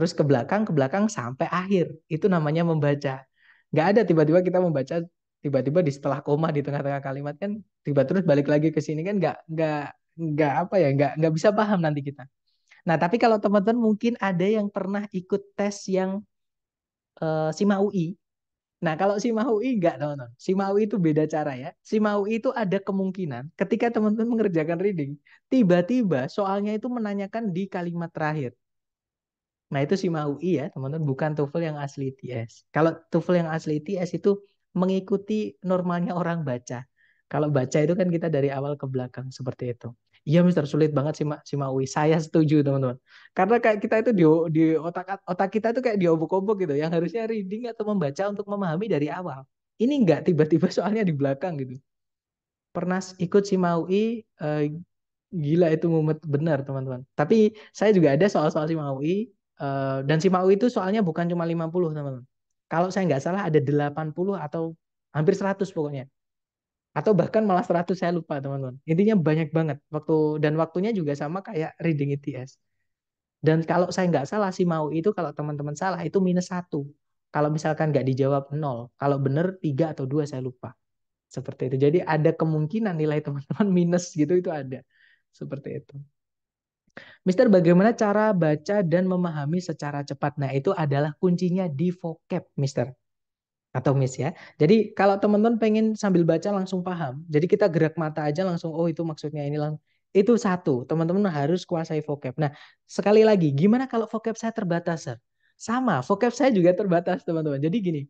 terus ke belakang ke belakang sampai akhir itu namanya membaca nggak ada tiba-tiba kita membaca tiba-tiba di setelah koma di tengah-tengah kalimat kan tiba terus balik lagi ke sini kan nggak nggak nggak apa ya nggak nggak bisa paham nanti kita nah tapi kalau teman-teman mungkin ada yang pernah ikut tes yang uh, sima UI nah kalau sima UI nggak teman-teman sima UI itu beda cara ya sima UI itu ada kemungkinan ketika teman-teman mengerjakan reading tiba-tiba soalnya itu menanyakan di kalimat terakhir Nah, itu UI ya, teman-teman, bukan TOEFL yang asli ITS. Kalau TOEFL yang asli ITS itu mengikuti normalnya orang baca. Kalau baca itu kan kita dari awal ke belakang seperti itu. Iya, Mister sulit banget sih SIMA UI, Saya setuju, teman-teman. Karena kayak kita itu di, di otak otak kita itu kayak diobok-obok gitu, yang harusnya reading atau membaca untuk memahami dari awal. Ini enggak tiba-tiba soalnya di belakang gitu. Pernah ikut UI, eh, gila itu mumet benar, teman-teman. Tapi saya juga ada soal-soal UI, Eh, dan si Mau itu soalnya bukan cuma 50 teman-teman. Kalau saya nggak salah ada 80 atau hampir 100 pokoknya. Atau bahkan malah 100 saya lupa teman-teman. Intinya banyak banget. waktu Dan waktunya juga sama kayak reading ETS. Dan kalau saya nggak salah si Mau itu kalau teman-teman salah itu minus satu. Kalau misalkan nggak dijawab nol. Kalau benar tiga atau dua saya lupa. Seperti itu. Jadi ada kemungkinan nilai teman-teman minus gitu itu ada. Seperti itu. Mister, bagaimana cara baca dan memahami secara cepat? Nah, itu adalah kuncinya di vocab, Mister. Atau Miss ya. Jadi kalau teman-teman pengen sambil baca langsung paham. Jadi kita gerak mata aja langsung, oh itu maksudnya ini langsung. Itu satu, teman-teman harus kuasai vocab. Nah, sekali lagi, gimana kalau vocab saya terbatas, Sir? Sama, vocab saya juga terbatas, teman-teman. Jadi gini,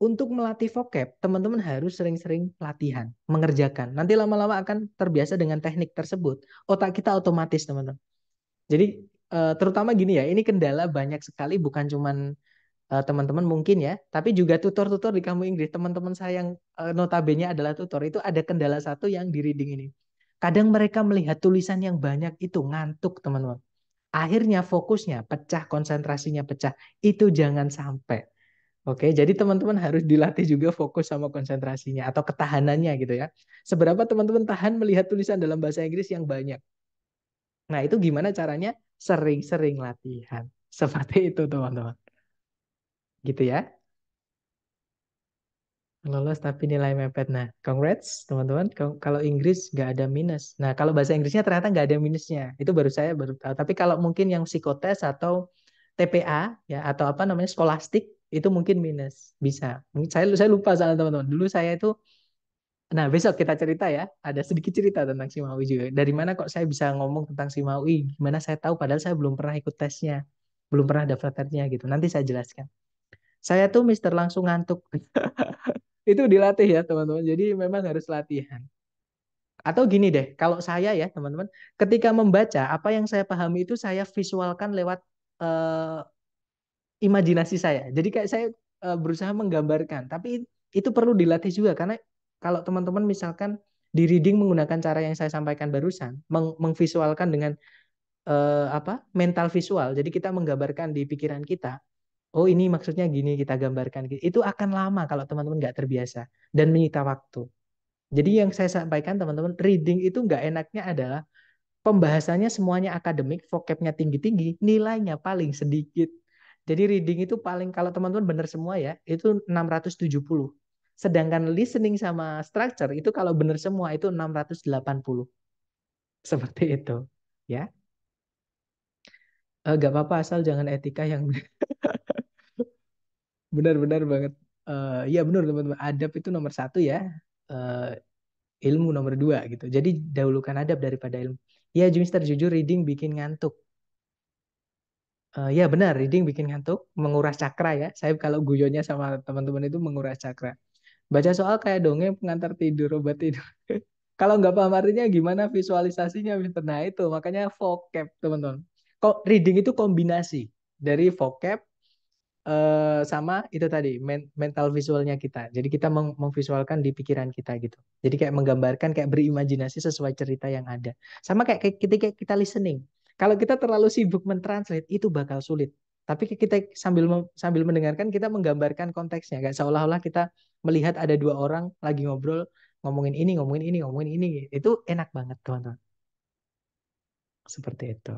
untuk melatih vocab, teman-teman harus sering-sering latihan, mengerjakan. Nanti lama-lama akan terbiasa dengan teknik tersebut. Otak kita otomatis, teman-teman. Jadi uh, terutama gini ya, ini kendala banyak sekali bukan cuman uh, teman-teman mungkin ya, tapi juga tutor-tutor di kamu Inggris, teman-teman saya yang uh, notabene adalah tutor itu ada kendala satu yang di reading ini. Kadang mereka melihat tulisan yang banyak itu ngantuk, teman-teman. Akhirnya fokusnya pecah, konsentrasinya pecah. Itu jangan sampai. Oke, jadi teman-teman harus dilatih juga fokus sama konsentrasinya atau ketahanannya gitu ya. Seberapa teman-teman tahan melihat tulisan dalam bahasa Inggris yang banyak? Nah, itu gimana caranya? Sering-sering latihan. Seperti itu, teman-teman. Gitu ya. Lolos tapi nilai mepet. Nah, congrats, teman-teman. Kalau Inggris nggak ada minus. Nah, kalau bahasa Inggrisnya ternyata nggak ada minusnya. Itu baru saya baru tahu. Tapi kalau mungkin yang psikotes atau TPA ya atau apa namanya skolastik itu mungkin minus bisa. Saya saya lupa soalnya, teman-teman. Dulu saya itu Nah, besok kita cerita ya. Ada sedikit cerita tentang Simawi juga. Dari mana kok saya bisa ngomong tentang Simawi? Gimana saya tahu padahal saya belum pernah ikut tesnya. Belum pernah daftar tesnya gitu. Nanti saya jelaskan. Saya tuh Mister langsung ngantuk. Itu dilatih ya, teman-teman. Jadi memang harus latihan. Atau gini deh, kalau saya ya, teman-teman, ketika membaca apa yang saya pahami itu saya visualkan lewat uh, imajinasi saya. Jadi kayak saya uh, berusaha menggambarkan, tapi itu perlu dilatih juga karena kalau teman-teman misalkan di reading menggunakan cara yang saya sampaikan barusan, meng mengvisualkan dengan uh, apa? mental visual. Jadi kita menggambarkan di pikiran kita, oh ini maksudnya gini kita gambarkan. Itu akan lama kalau teman-teman nggak terbiasa dan menyita waktu. Jadi yang saya sampaikan teman-teman, reading itu nggak enaknya adalah pembahasannya semuanya akademik, vocabnya tinggi-tinggi, nilainya paling sedikit. Jadi reading itu paling kalau teman-teman benar semua ya, itu 670 Sedangkan listening sama structure itu kalau benar semua itu 680. Seperti itu, ya. Uh, eh, gak apa-apa asal jangan etika yang benar-benar banget. Uh, ya benar teman-teman, adab itu nomor satu ya. Uh, ilmu nomor dua gitu. Jadi dahulukan adab daripada ilmu. Ya Jumister, jujur reading bikin ngantuk. Uh, ya benar reading bikin ngantuk, menguras cakra ya. Saya kalau guyonnya sama teman-teman itu menguras cakra baca soal kayak dongeng pengantar tidur obat tidur kalau nggak paham artinya gimana visualisasinya Mister nah itu makanya vocab teman-teman kok reading itu kombinasi dari vocab eh, sama itu tadi mental visualnya kita jadi kita meng memvisualkan di pikiran kita gitu jadi kayak menggambarkan kayak berimajinasi sesuai cerita yang ada sama kayak ketika kita listening kalau kita terlalu sibuk mentranslate itu bakal sulit tapi kita sambil sambil mendengarkan kita menggambarkan konteksnya kayak seolah-olah kita melihat ada dua orang lagi ngobrol ngomongin ini ngomongin ini ngomongin ini itu enak banget teman-teman seperti itu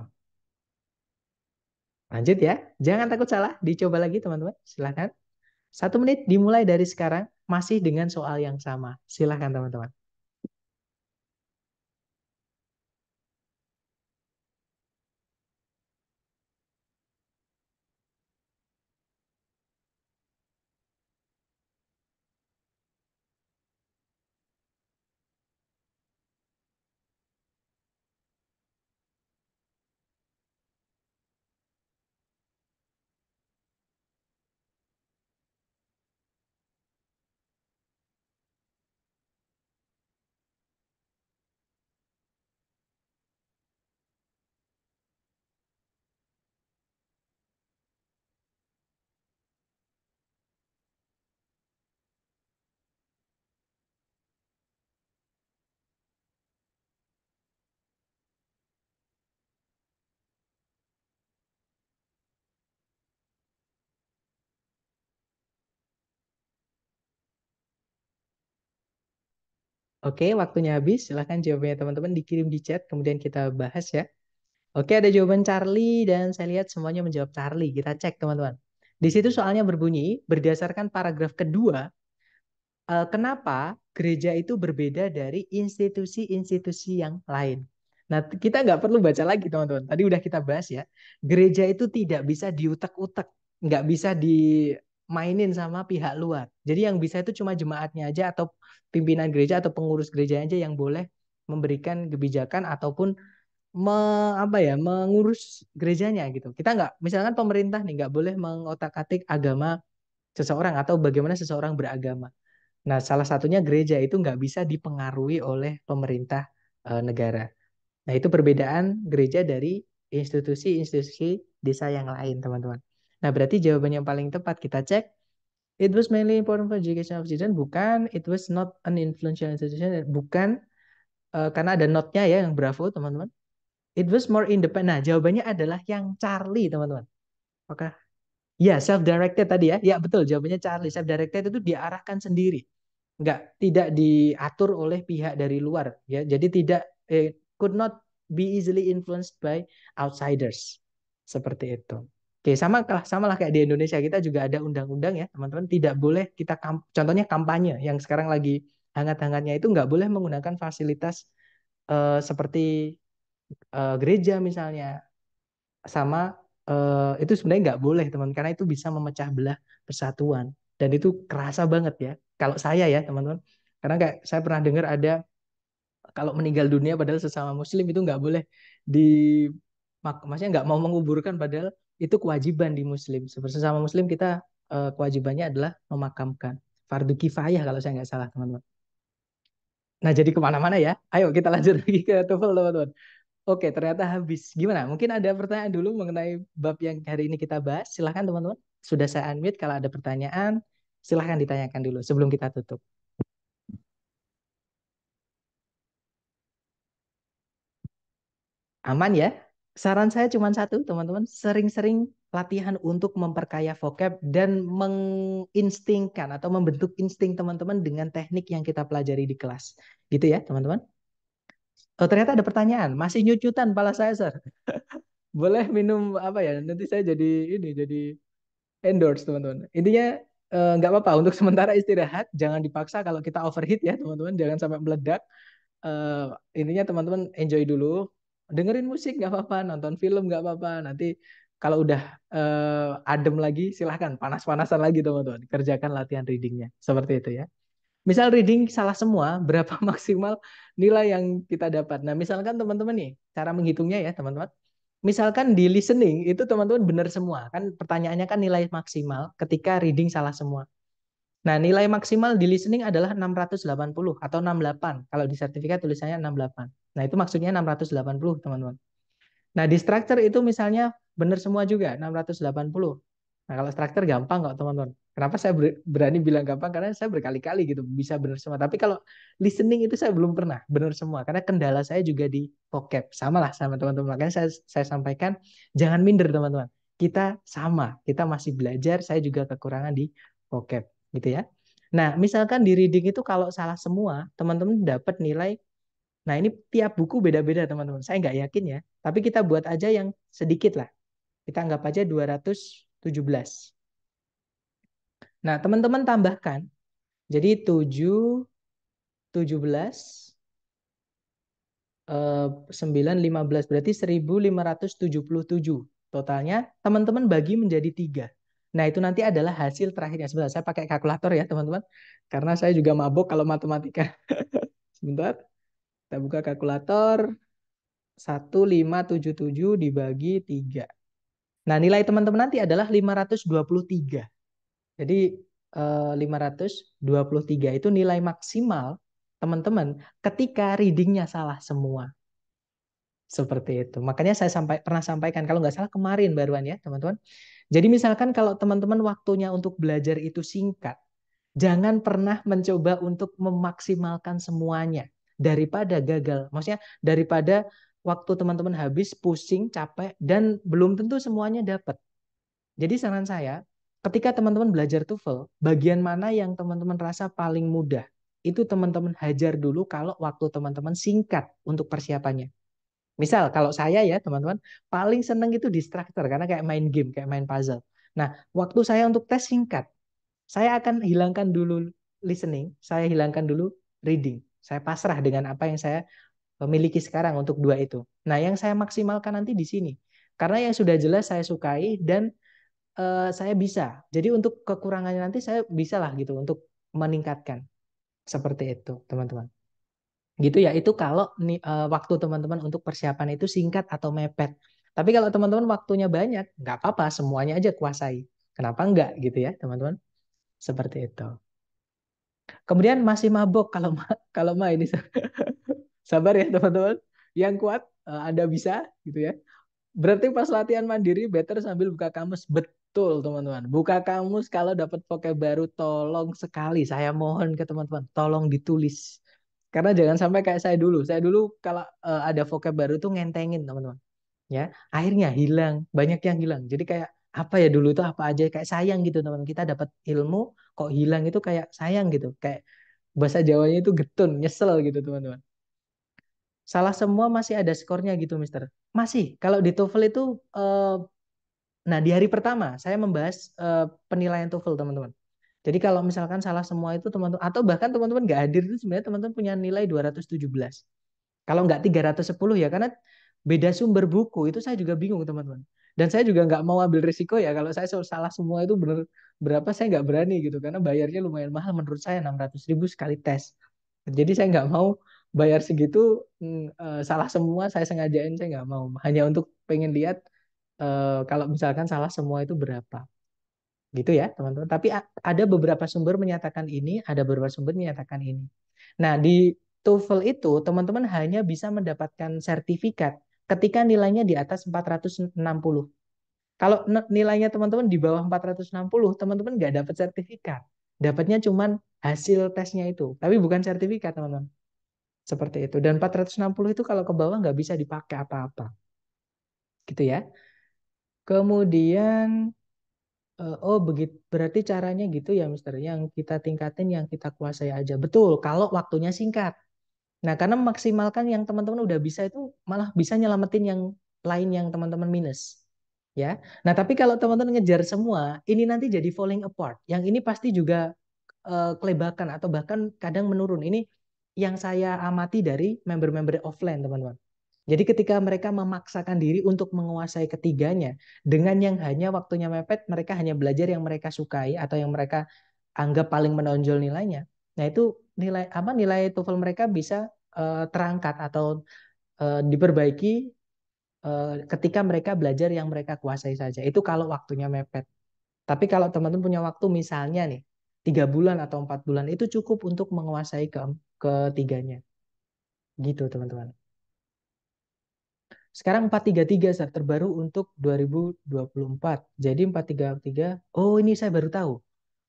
lanjut ya jangan takut salah dicoba lagi teman-teman silahkan satu menit dimulai dari sekarang masih dengan soal yang sama silahkan teman-teman Oke, waktunya habis. Silahkan jawabannya teman-teman dikirim di chat, kemudian kita bahas ya. Oke, ada jawaban Charlie dan saya lihat semuanya menjawab Charlie. Kita cek teman-teman. Di situ soalnya berbunyi berdasarkan paragraf kedua, eh, kenapa gereja itu berbeda dari institusi-institusi yang lain? Nah, kita nggak perlu baca lagi teman-teman. Tadi udah kita bahas ya. Gereja itu tidak bisa diutak-utak, nggak bisa di mainin sama pihak luar. Jadi yang bisa itu cuma jemaatnya aja atau pimpinan gereja atau pengurus gereja aja yang boleh memberikan kebijakan ataupun me, apa ya mengurus gerejanya gitu. Kita nggak misalkan pemerintah nih nggak boleh mengotak-atik agama seseorang atau bagaimana seseorang beragama. Nah salah satunya gereja itu nggak bisa dipengaruhi oleh pemerintah e, negara. Nah itu perbedaan gereja dari institusi-institusi desa yang lain teman-teman. Nah, berarti jawaban yang paling tepat kita cek It was mainly important for education of children. Bukan, it was not an influential institution. Bukan, uh, karena ada notnya ya yang bravo teman-teman. It was more independent. Nah, jawabannya adalah yang Charlie teman-teman. Oke. Ya, self-directed tadi ya. Ya, betul. Jawabannya Charlie. Self-directed itu diarahkan sendiri. Enggak, tidak diatur oleh pihak dari luar. ya. Jadi tidak, eh, could not be easily influenced by outsiders. Seperti itu. Oke, sama lah, sama lah kayak di Indonesia kita juga ada undang-undang ya, teman-teman. Tidak boleh kita contohnya kampanye yang sekarang lagi hangat-hangatnya itu nggak boleh menggunakan fasilitas uh, seperti uh, gereja misalnya, sama uh, itu sebenarnya nggak boleh teman, karena itu bisa memecah belah persatuan dan itu kerasa banget ya. Kalau saya ya teman-teman, karena kayak saya pernah dengar ada kalau meninggal dunia padahal sesama muslim itu nggak boleh di maksudnya nggak mau menguburkan padahal itu kewajiban di muslim. Sesama muslim kita uh, kewajibannya adalah memakamkan. Fardu kifayah kalau saya nggak salah teman-teman. Nah jadi kemana-mana ya. Ayo kita lanjut lagi ke TOEFL teman-teman. Oke ternyata habis. Gimana? Mungkin ada pertanyaan dulu mengenai bab yang hari ini kita bahas. Silahkan teman-teman. Sudah saya unmute kalau ada pertanyaan. Silahkan ditanyakan dulu sebelum kita tutup. Aman ya? saran saya cuma satu, teman-teman, sering-sering latihan untuk memperkaya vocab dan menginstingkan atau membentuk insting teman-teman dengan teknik yang kita pelajari di kelas. Gitu ya, teman-teman. Oh, ternyata ada pertanyaan. Masih nyucutan pala saya, Sir. Boleh minum apa ya? Nanti saya jadi ini, jadi endorse, teman-teman. Intinya eh, nggak eh, apa-apa untuk sementara istirahat, jangan dipaksa kalau kita overheat ya, teman-teman. Jangan sampai meledak. Uh, intinya teman-teman enjoy dulu dengerin musik nggak apa-apa, nonton film nggak apa-apa. Nanti kalau udah uh, adem lagi, silahkan panas-panasan lagi teman-teman. Kerjakan latihan readingnya, seperti itu ya. Misal reading salah semua, berapa maksimal nilai yang kita dapat. Nah, misalkan teman-teman nih, cara menghitungnya ya teman-teman. Misalkan di listening itu teman-teman benar semua. Kan pertanyaannya kan nilai maksimal ketika reading salah semua. Nah, nilai maksimal di listening adalah 680 atau 68. Kalau di sertifikat tulisannya 68. Nah, itu maksudnya 680, teman-teman. Nah, di structure itu misalnya benar semua juga, 680. Nah, kalau structure gampang kok, teman-teman. Kenapa saya berani bilang gampang? Karena saya berkali-kali gitu bisa benar semua. Tapi kalau listening itu saya belum pernah benar semua. Karena kendala saya juga di vocab. Sama lah sama teman-teman. Makanya saya, saya sampaikan, jangan minder, teman-teman. Kita sama. Kita masih belajar. Saya juga kekurangan di vocab. Gitu ya. Nah, misalkan di reading itu kalau salah semua, teman-teman dapat nilai Nah ini tiap buku beda-beda teman-teman. Saya nggak yakin ya. Tapi kita buat aja yang sedikit lah. Kita anggap aja 217. Nah teman-teman tambahkan. Jadi 7, 17, 9, 15. Berarti 1577 totalnya. Teman-teman bagi menjadi tiga. Nah, itu nanti adalah hasil terakhirnya. sebenarnya saya pakai kalkulator ya, teman-teman. Karena saya juga mabok kalau matematika. Sebentar. Kita buka kalkulator. 1577 dibagi 3. Nah, nilai teman-teman nanti adalah 523. Jadi 523 eh, itu nilai maksimal teman-teman ketika readingnya salah semua. Seperti itu. Makanya saya sampai pernah sampaikan kalau nggak salah kemarin baruan ya, teman-teman. Jadi misalkan kalau teman-teman waktunya untuk belajar itu singkat, jangan pernah mencoba untuk memaksimalkan semuanya daripada gagal. Maksudnya daripada waktu teman-teman habis pusing, capek dan belum tentu semuanya dapat. Jadi saran saya, ketika teman-teman belajar TOEFL, bagian mana yang teman-teman rasa paling mudah? Itu teman-teman hajar dulu kalau waktu teman-teman singkat untuk persiapannya. Misal kalau saya ya teman-teman, paling seneng itu distractor, karena kayak main game, kayak main puzzle. Nah, waktu saya untuk tes singkat, saya akan hilangkan dulu listening, saya hilangkan dulu reading. Saya pasrah dengan apa yang saya eh, miliki sekarang untuk dua itu. Nah, yang saya maksimalkan nanti di sini. Karena yang sudah jelas saya sukai dan uh, saya bisa. Jadi untuk kekurangannya nanti saya bisa lah gitu untuk meningkatkan. Seperti itu, teman-teman. Gitu ya, itu kalau nih, eh, uh, waktu teman-teman untuk persiapan itu singkat atau mepet. Tapi kalau teman-teman waktunya banyak, nggak apa-apa, semuanya aja kuasai. Kenapa enggak gitu ya, teman-teman? Seperti itu. Kemudian masih mabok kalau ma kalau ma ini sabar ya teman-teman. Yang kuat eh, Anda bisa gitu ya. Berarti pas latihan mandiri better sambil buka kamus. Betul teman-teman. Buka kamus kalau dapat vocab baru tolong sekali saya mohon ke teman-teman tolong ditulis. Karena jangan sampai kayak saya dulu. Saya dulu kalau eh, ada vocab baru tuh ngentengin teman-teman. Ya, akhirnya hilang, banyak yang hilang. Jadi kayak apa ya dulu tuh apa aja kayak sayang gitu teman teman kita dapat ilmu kok hilang itu kayak sayang gitu kayak bahasa Jawanya itu getun nyesel gitu teman-teman salah semua masih ada skornya gitu mister masih kalau di TOEFL itu eh, nah di hari pertama saya membahas eh, penilaian TOEFL teman-teman jadi kalau misalkan salah semua itu teman-teman atau bahkan teman-teman nggak hadir itu sebenarnya teman-teman punya nilai 217 kalau nggak 310 ya karena beda sumber buku itu saya juga bingung teman-teman dan saya juga nggak mau ambil risiko ya kalau saya salah semua itu bener berapa saya nggak berani gitu karena bayarnya lumayan mahal menurut saya enam ratus ribu sekali tes jadi saya nggak mau bayar segitu mm, eh, salah semua saya sengajain saya nggak mau hanya untuk pengen lihat eh, kalau misalkan salah semua itu berapa gitu ya teman-teman tapi ada beberapa sumber menyatakan ini ada beberapa sumber menyatakan ini nah di TOEFL itu teman-teman hanya bisa mendapatkan sertifikat ketika nilainya di atas 460 kalau nilainya teman-teman di bawah 460, teman-teman nggak dapat sertifikat. Dapatnya cuman hasil tesnya itu. Tapi bukan sertifikat, teman-teman. Seperti itu. Dan 460 itu kalau ke bawah nggak bisa dipakai apa-apa. Gitu ya. Kemudian, eh, oh begitu berarti caranya gitu ya, Mister. Yang kita tingkatin, yang kita kuasai aja. Betul, kalau waktunya singkat. Nah, karena memaksimalkan yang teman-teman udah bisa itu malah bisa nyelamatin yang lain yang teman-teman minus ya. Nah, tapi kalau teman-teman ngejar semua, ini nanti jadi falling apart. Yang ini pasti juga uh, kelebakan atau bahkan kadang menurun. Ini yang saya amati dari member-member offline, teman-teman. Jadi ketika mereka memaksakan diri untuk menguasai ketiganya dengan yang hanya waktunya mepet, mereka hanya belajar yang mereka sukai atau yang mereka anggap paling menonjol nilainya. Nah, itu nilai apa nilai TOEFL mereka bisa uh, terangkat atau uh, diperbaiki Eh, ketika mereka belajar yang mereka kuasai saja. Itu kalau waktunya mepet. Tapi kalau teman-teman punya waktu misalnya nih, tiga bulan atau empat bulan itu cukup untuk menguasai ke ketiganya. Gitu teman-teman. Sekarang 433 saya terbaru untuk 2024. Jadi 433, oh ini saya baru tahu.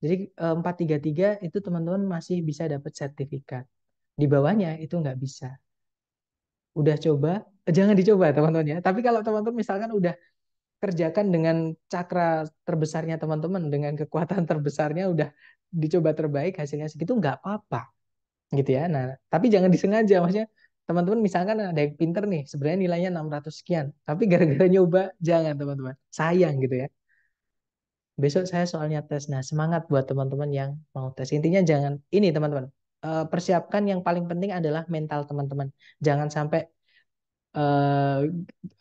Jadi 433 eh, itu teman-teman masih bisa dapat sertifikat. Di bawahnya itu nggak bisa udah coba, eh, jangan dicoba teman-teman ya. Tapi kalau teman-teman misalkan udah kerjakan dengan cakra terbesarnya teman-teman, dengan kekuatan terbesarnya udah dicoba terbaik hasilnya segitu nggak apa-apa gitu ya. Nah, tapi jangan disengaja maksudnya teman-teman misalkan ada yang pinter nih sebenarnya nilainya 600 sekian tapi gara-gara nyoba jangan teman-teman sayang gitu ya besok saya soalnya tes nah semangat buat teman-teman yang mau tes intinya jangan ini teman-teman Eh, persiapkan yang paling penting adalah mental teman-teman. Jangan sampai uh,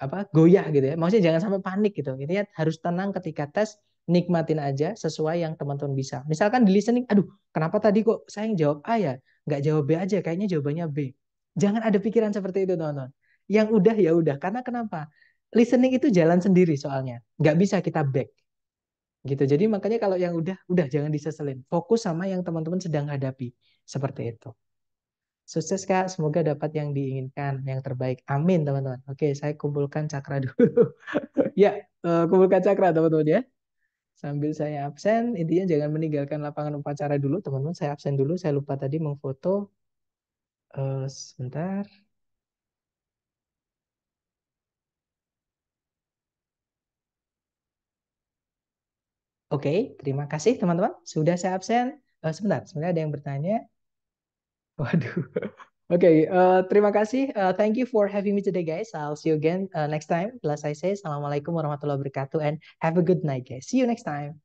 apa goyah gitu ya. Maksudnya jangan sampai panik gitu. ya, harus tenang ketika tes, nikmatin aja sesuai yang teman-teman bisa. Misalkan di listening, aduh, kenapa tadi kok saya yang jawab A ya, nggak jawab B aja, kayaknya jawabannya B. Jangan ada pikiran seperti itu, teman-teman. Yang udah ya udah, karena kenapa? Listening itu jalan sendiri soalnya, nggak bisa kita back. Gitu. Jadi makanya kalau yang udah, udah jangan diseselin. Fokus sama yang teman-teman sedang hadapi. Seperti itu. Sukses Kak, semoga dapat yang diinginkan, yang terbaik. Amin teman-teman. Oke, saya kumpulkan cakra dulu. ya, eh, kumpulkan cakra teman-teman ya. Sambil saya absen, intinya jangan meninggalkan lapangan upacara dulu teman-teman. Saya absen dulu, saya lupa tadi mengfoto Uh, sebentar. Oke, terima kasih teman-teman. Sudah saya absen. Uh, sebentar, sebenarnya ada yang bertanya. Waduh. Oke, okay, uh, eh, terima kasih. Uh, thank you for having me today, guys. I'll see you again uh, next time. Last I say, Assalamualaikum warahmatullahi wabarakatuh and have a good night, guys. See you next time.